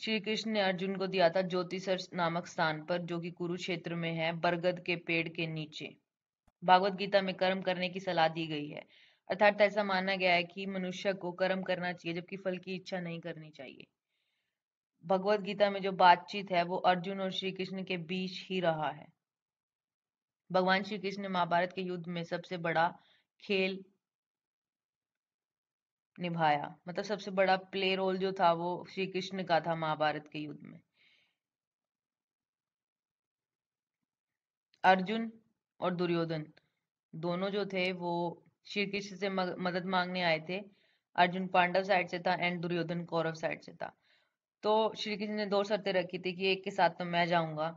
श्री कृष्ण ने अर्जुन को दिया था ज्योतिसर नामक स्थान पर जो कि कुरुक्षेत्र में है बरगद के पेड़ के नीचे भागवत गीता में कर्म करने की सलाह दी गई है अर्थात ऐसा माना गया है कि मनुष्य को कर्म करना चाहिए जबकि फल की इच्छा नहीं करनी चाहिए भगवत गीता में जो बातचीत है वो अर्जुन और श्री कृष्ण के बीच ही रहा है भगवान श्री कृष्ण महाभारत के युद्ध में सबसे बड़ा खेल निभाया मतलब सबसे बड़ा प्ले रोल जो था वो श्री कृष्ण का था महाभारत के युद्ध में अर्जुन और दुर्योधन दोनों जो थे वो श्री कृष्ण से मदद मांगने आए थे अर्जुन पांडव साइड से था एंड दुर्योधन कौरव साइड से था तो श्री कृष्ण ने दो शर्तें रखी थी कि एक के साथ तो मैं जाऊंगा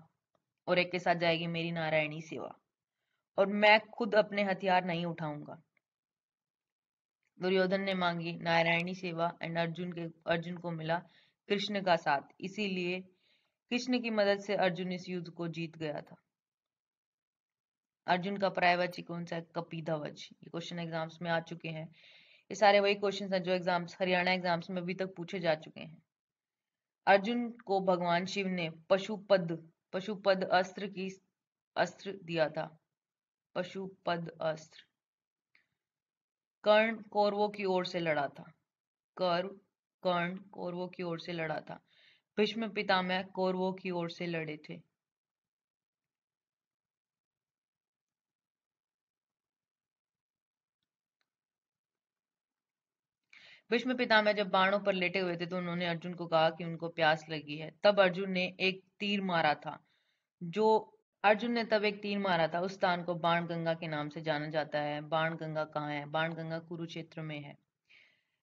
और एक के साथ जाएगी मेरी नारायणी सेवा और मैं खुद अपने हथियार नहीं उठाऊंगा दुर्योधन ने मांगी नारायणी सेवा एंड अर्जुन के अर्जुन को मिला कृष्ण का साथ इसीलिए कृष्ण की मदद से अर्जुन इस युद्ध को जीत गया था अर्जुन का प्रायवाची कौन सा है कपीधावच ये क्वेश्चन एग्जाम्स में आ चुके हैं ये सारे वही क्वेश्चन हैं जो एग्जाम्स हरियाणा एग्जाम्स में अभी तक पूछे जा चुके हैं अर्जुन को भगवान शिव ने पशुपद पशुपद अस्त्र की अस्त्र दिया था पशुपद अस्त्र कर्ण कौरवों की ओर से लड़ा था कर्व कर्ण कौरवों की ओर से लड़ा था भीष्म पितामह कौरवों की ओर से लड़े थे भीष्म पितामह जब बाणों पर लेटे हुए थे तो उन्होंने अर्जुन को कहा कि उनको प्यास लगी है तब अर्जुन ने एक तीर मारा था जो अर्जुन ने तब एक तीर मारा था उस स्थान को बाण गंगा के नाम से जाना जाता है बाण गंगा कहाँ है बाण गंगा कुरुक्षेत्र में है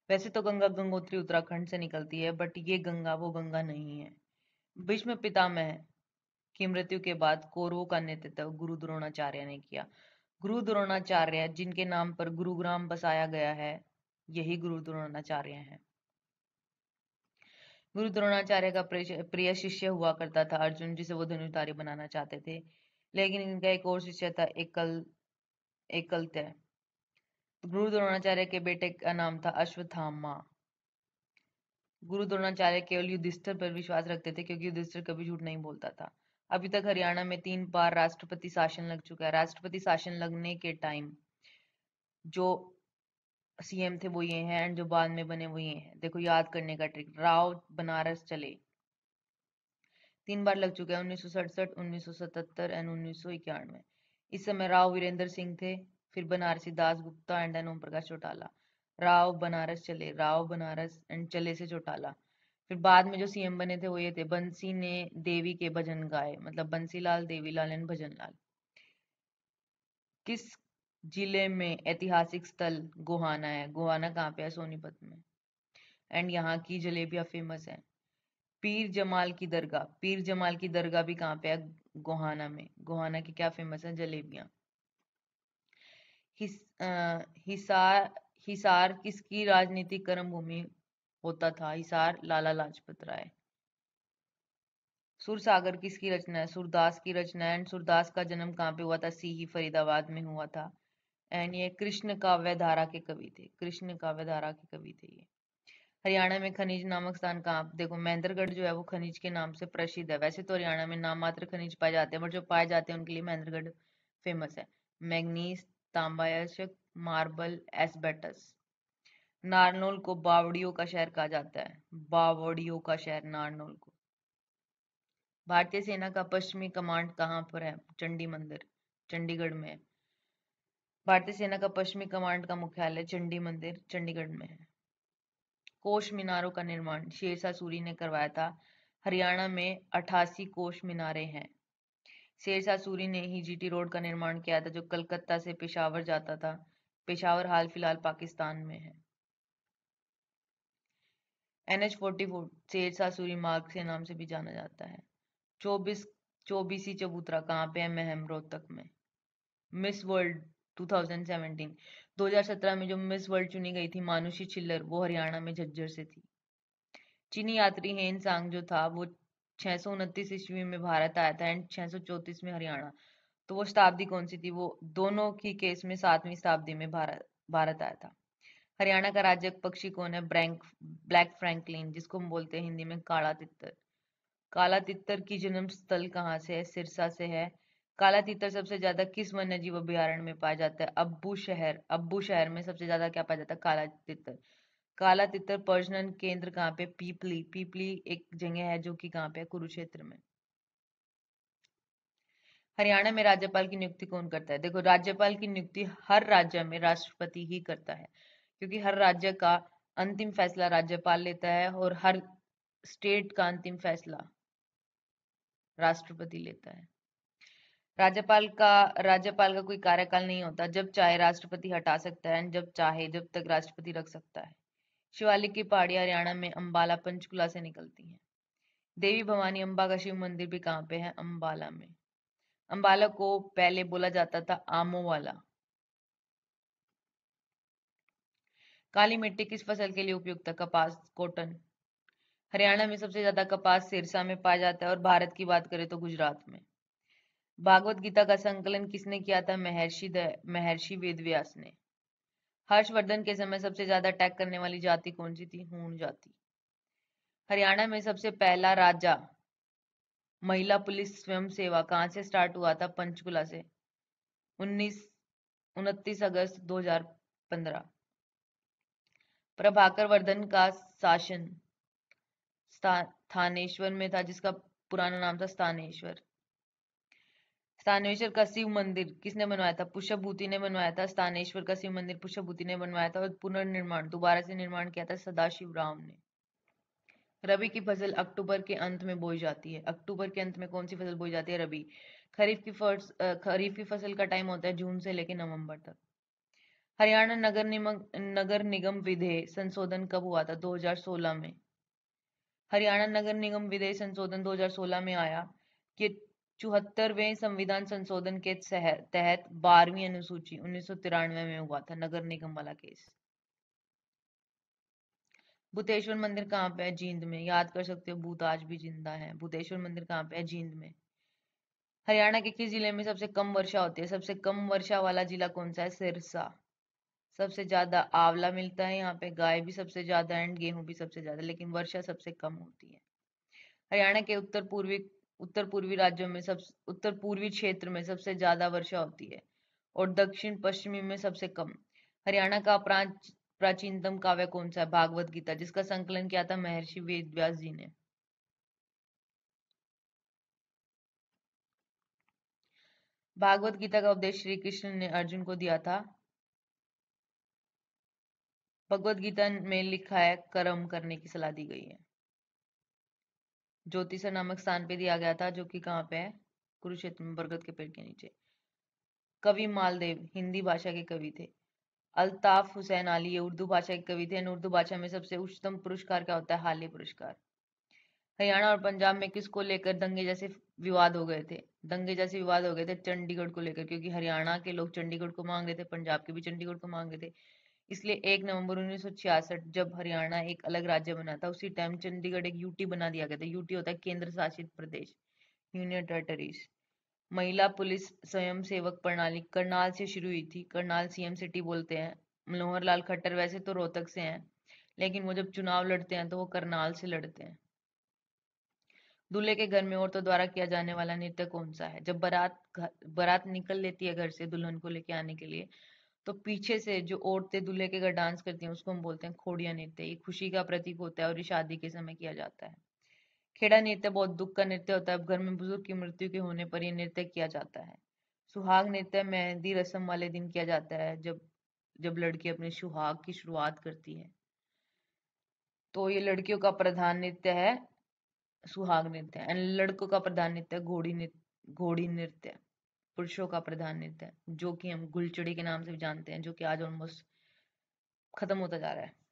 वैसे तो गंगा गंगोत्री उत्तराखंड से निकलती है बट ये गंगा वो गंगा नहीं है भीष्म पितामह की मृत्यु के बाद कौरवों का नेतृत्व गुरु द्रोणाचार्य ने किया गुरु द्रोणाचार्य जिनके नाम पर गुरुग्राम बसाया गया है यही गुरु द्रोणाचार्य हैं गुरु द्रोणाचार्य का प्रिय शिष्य हुआ करता था अर्जुन जिसे वो धनुधारी बनाना चाहते थे लेकिन इनका एक और शिष्य था एकल एकलत्य गुरु द्रोणाचार्य के बेटे का नाम था अश्वथामा गुरु द्रोणाचार्य केवल युधिष्ठिर पर विश्वास रखते थे क्योंकि युधिष्ठिर कभी झूठ नहीं बोलता था अभी तक हरियाणा में तीन बार राष्ट्रपति शासन लग चुका है राष्ट्रपति शासन लगने के टाइम जो सीएम थे वो ये हैं एंड जो बाद में बने वो ये हैं देखो याद करने का ट्रिक राव बनारस चले तीन बार लग चुका है उन्नीस सौ सड़सठ उन्नीस सौ सतहत्तर एंड उन्नीस सौ इक्यानवे इस समय राव वीरेंद्र सिंह थे फिर बनारसी दास गुप्ता एंड एन ओम प्रकाश चौटाला राव बनारस चले राव बनारस एंड चले से चौटाला फिर बाद में जो सीएम बने थे वो ये थे बंसी ने देवी के भजन गाए मतलब बंसीलाल देवीलाल एंड भजन लाल किस जिले में ऐतिहासिक स्थल गोहाना है गोहाना कहाँ पे है सोनीपत में एंड यहाँ की जलेबियाँ फेमस है पीर जमाल की दरगाह पीर जमाल की दरगाह भी कहाँ पे है गोहाना में गोहाना की क्या फेमस है जलेबियाँ हिस, हिसार हिसार किसकी राजनीतिक कर्म भूमि होता था हिसार लाला लाजपत राय सुरसागर किसकी रचना है सुरदास की रचना है एंड सुरदास का जन्म कहाँ पे हुआ था सीही फरीदाबाद में हुआ था एंड ये कृष्ण काव्य धारा के कवि थे कृष्ण काव्य धारा के कवि थे ये हरियाणा में खनिज नामक स्थान कहाँ देखो महेंद्रगढ़ जो है वो खनिज के नाम से प्रसिद्ध है वैसे तो हरियाणा में नाम मात्र खनिज पाए जाते हैं बट जो पाए जाते हैं उनके लिए महेंद्रगढ़ फेमस है मैग्नीस तांबायशक मार्बल एसबेटस नारनोल को बावड़ियों का शहर कहा जाता है बावड़ियों का शहर नारनोल को भारतीय सेना का पश्चिमी कमांड कहाँ पर है चंडी मंदिर चंडीगढ़ में है भारतीय सेना का पश्चिमी कमांड का मुख्यालय चंडी मंदिर चंडीगढ़ में है कोश मीनारों का निर्माण शेरशाह सूरी ने करवाया था हरियाणा में अठासी कोश मीनारे हैं शेरशाह सूरी ने ही जीटी रोड का निर्माण किया था जो कलकत्ता से पेशावर जाता था पेशावर हाल फिलहाल पाकिस्तान में है N H forty four Shershah Suri Marg से नाम से भी जाना जाता है चौबीस चौबीसी चबूतरा कहाँ पे है महम रोहतक में मिस वर्ल्ड 2017 2017 में जो मिस वर्ल्ड चुनी गई थी मानुषी चिल्लर वो हरियाणा में झज्जर से थी चीनी यात्री हेन सांग जो था वो छह ईस्वी में भारत आया था एंड छह में हरियाणा तो वो शताब्दी कौन सी थी वो दोनों की केस में सातवीं शताब्दी में भारत भारत आया था हरियाणा का राज्य पक्षी कौन है ब्रैंक ब्लैक फ्रैंकलिन जिसको हम बोलते हैं हिंदी में काला तितर काला तितर की जन्म स्थल कहाँ से है सिरसा से है काला तीतर सबसे ज्यादा किस वन्य जीव अभ्यारण्य में पाया जाता है अब्बू शहर अब्बू शहर में सबसे ज्यादा क्या पाया जाता है काला तीतर काला तितर प्रजनन केंद्र कहाँ पे पीपली पीपली एक जगह है जो कि कहाँ पे है कुरुक्षेत्र में हरियाणा में राज्यपाल की नियुक्ति कौन करता है देखो राज्यपाल की नियुक्ति हर राज्य में राष्ट्रपति ही करता है क्योंकि हर राज्य का अंतिम फैसला राज्यपाल लेता है और हर स्टेट का अंतिम फैसला राष्ट्रपति लेता है राज्यपाल का राज्यपाल का कोई कार्यकाल नहीं होता जब चाहे राष्ट्रपति हटा सकता है जब चाहे जब तक राष्ट्रपति रख सकता है शिवालिक की पहाड़ी हरियाणा में अम्बाला पंचकुला से निकलती है देवी भवानी अम्बा का शिव मंदिर भी कहाँ पे है अम्बाला में अंबाला को पहले बोला जाता था आमो वाला काली मिट्टी किस फसल के लिए उपयुक्त है कपास कॉटन हरियाणा में सबसे ज्यादा कपास सिरसा में पाया जाता है और भारत की बात करें तो गुजरात में भागवत गीता का संकलन किसने किया था महर्षि महर्षि वेदव्यास ने हर्षवर्धन के समय सबसे ज्यादा अटैक करने वाली जाति कौन सी थी हूण जाति हरियाणा में सबसे पहला राजा महिला पुलिस स्वयं सेवा कहा से स्टार्ट हुआ था पंचकुला से उन्नीस उनतीस अगस्त 2015 प्रभाकर वर्धन का शासन थानेश्वर में था जिसका पुराना नाम था स्थानेश्वर स्थानेश्वर का शिव मंदिर किसने बनवाया था पुष्यभूति ने बनवाया था स्थानेश्वर का शिव मंदिर पुष्यभूति ने बनवाया था और पुनर्निर्माण दोबारा से निर्माण किया था सदाशिव राम ने रबी की फसल अक्टूबर के अंत में बोई जाती है अक्टूबर के अंत में कौन सी फसल बोई जाती है रबी खरीफ की फर्स खरीफ की फसल का टाइम होता है जून से लेकर नवंबर तक हरियाणा नगर निगम नगर निगम विधेय संशोधन कब हुआ था 2016 में हरियाणा नगर निगम विधेय संशोधन 2016 में आया कि चौहत्तरवें संविधान संशोधन के तहत बारहवीं अनुसूची उन्नीस में हुआ था नगर निगम वाला केस भूतेश्वर मंदिर कहाँ पे है जींद में याद कर सकते हो भूत आज भी जिंदा है भूतेश्वर मंदिर कहाँ पे है जींद में हरियाणा के किस जिले में सबसे कम वर्षा होती है सबसे कम वर्षा वाला जिला कौन सा है सिरसा सबसे ज्यादा आंवला मिलता है यहाँ पे गाय भी सबसे ज्यादा एंड गेहूं भी सबसे ज्यादा लेकिन वर्षा सबसे कम होती है हरियाणा के उत्तर पूर्वी उत्तर पूर्वी राज्यों में सब उत्तर पूर्वी क्षेत्र में सबसे ज्यादा वर्षा होती है और दक्षिण पश्चिमी में सबसे कम हरियाणा का प्रांच प्राचीनतम काव्य कौन सा है भागवत गीता जिसका संकलन किया था महर्षि वेद व्यास जी ने भागवत गीता का उपदेश श्री कृष्ण ने अर्जुन को दिया था भगवत गीता में लिखा है कर्म करने की सलाह दी गई है ज्योतिषर नामक स्थान पे दिया गया था जो कि कहाँ पे है कुरुक्षेत्र में बरगद के पेड़ के नीचे कवि मालदेव हिंदी भाषा के कवि थे अल्ताफ हुसैन अली ये उर्दू भाषा के कवि थे उर्दू भाषा में सबसे उच्चतम पुरस्कार क्या होता है हाली पुरस्कार हरियाणा और पंजाब में किसको लेकर दंगे जैसे विवाद हो गए थे दंगे जैसे विवाद हो गए थे चंडीगढ़ को लेकर क्योंकि हरियाणा के लोग चंडीगढ़ को मांग रहे थे पंजाब के भी चंडीगढ़ को मांग रहे थे इसलिए एक नवंबर उन्नीस जब हरियाणा एक अलग राज्य बना था उसी टाइम चंडीगढ़ एक यूटी बना दिया गया था यूटी होता है केंद्र शासित प्रदेश यूनियन टेरिटरीज महिला पुलिस स्वयं सेवक प्रणाली करनाल से शुरू हुई थी करनाल सीएम सिटी बोलते हैं मनोहर लाल खट्टर वैसे तो रोहतक से हैं लेकिन वो जब चुनाव लड़ते हैं तो वो करनाल से लड़ते हैं दूल्हे के घर में औरतों द्वारा किया जाने वाला नृत्य कौन सा है जब बारात बारात निकल लेती है घर से दुल्हन को लेके आने के लिए तो पीछे से जो औरतें दूल्हे के घर डांस करती हैं उसको हम बोलते हैं खोड़िया नृत्य ये खुशी का प्रतीक होता है और ये शादी के समय किया जाता है खेड़ा नृत्य बहुत दुख का नृत्य होता है अब घर में बुजुर्ग की मृत्यु के होने पर यह नृत्य किया जाता है सुहाग नृत्य मेहंदी रस्म वाले दिन किया जाता है जब जब लड़की अपने सुहाग की शुरुआत करती है तो ये लड़कियों का प्रधान नृत्य है सुहाग नृत्य एंड लड़कों का प्रधान नृत्य घोड़ी नृत्य घोड़ी नृत्य पुरुषों का प्रधान नृत्य है जो कि हम गुलचड़ी के नाम से भी जानते हैं जो कि आज ऑलमोस्ट खत्म होता जा रहा है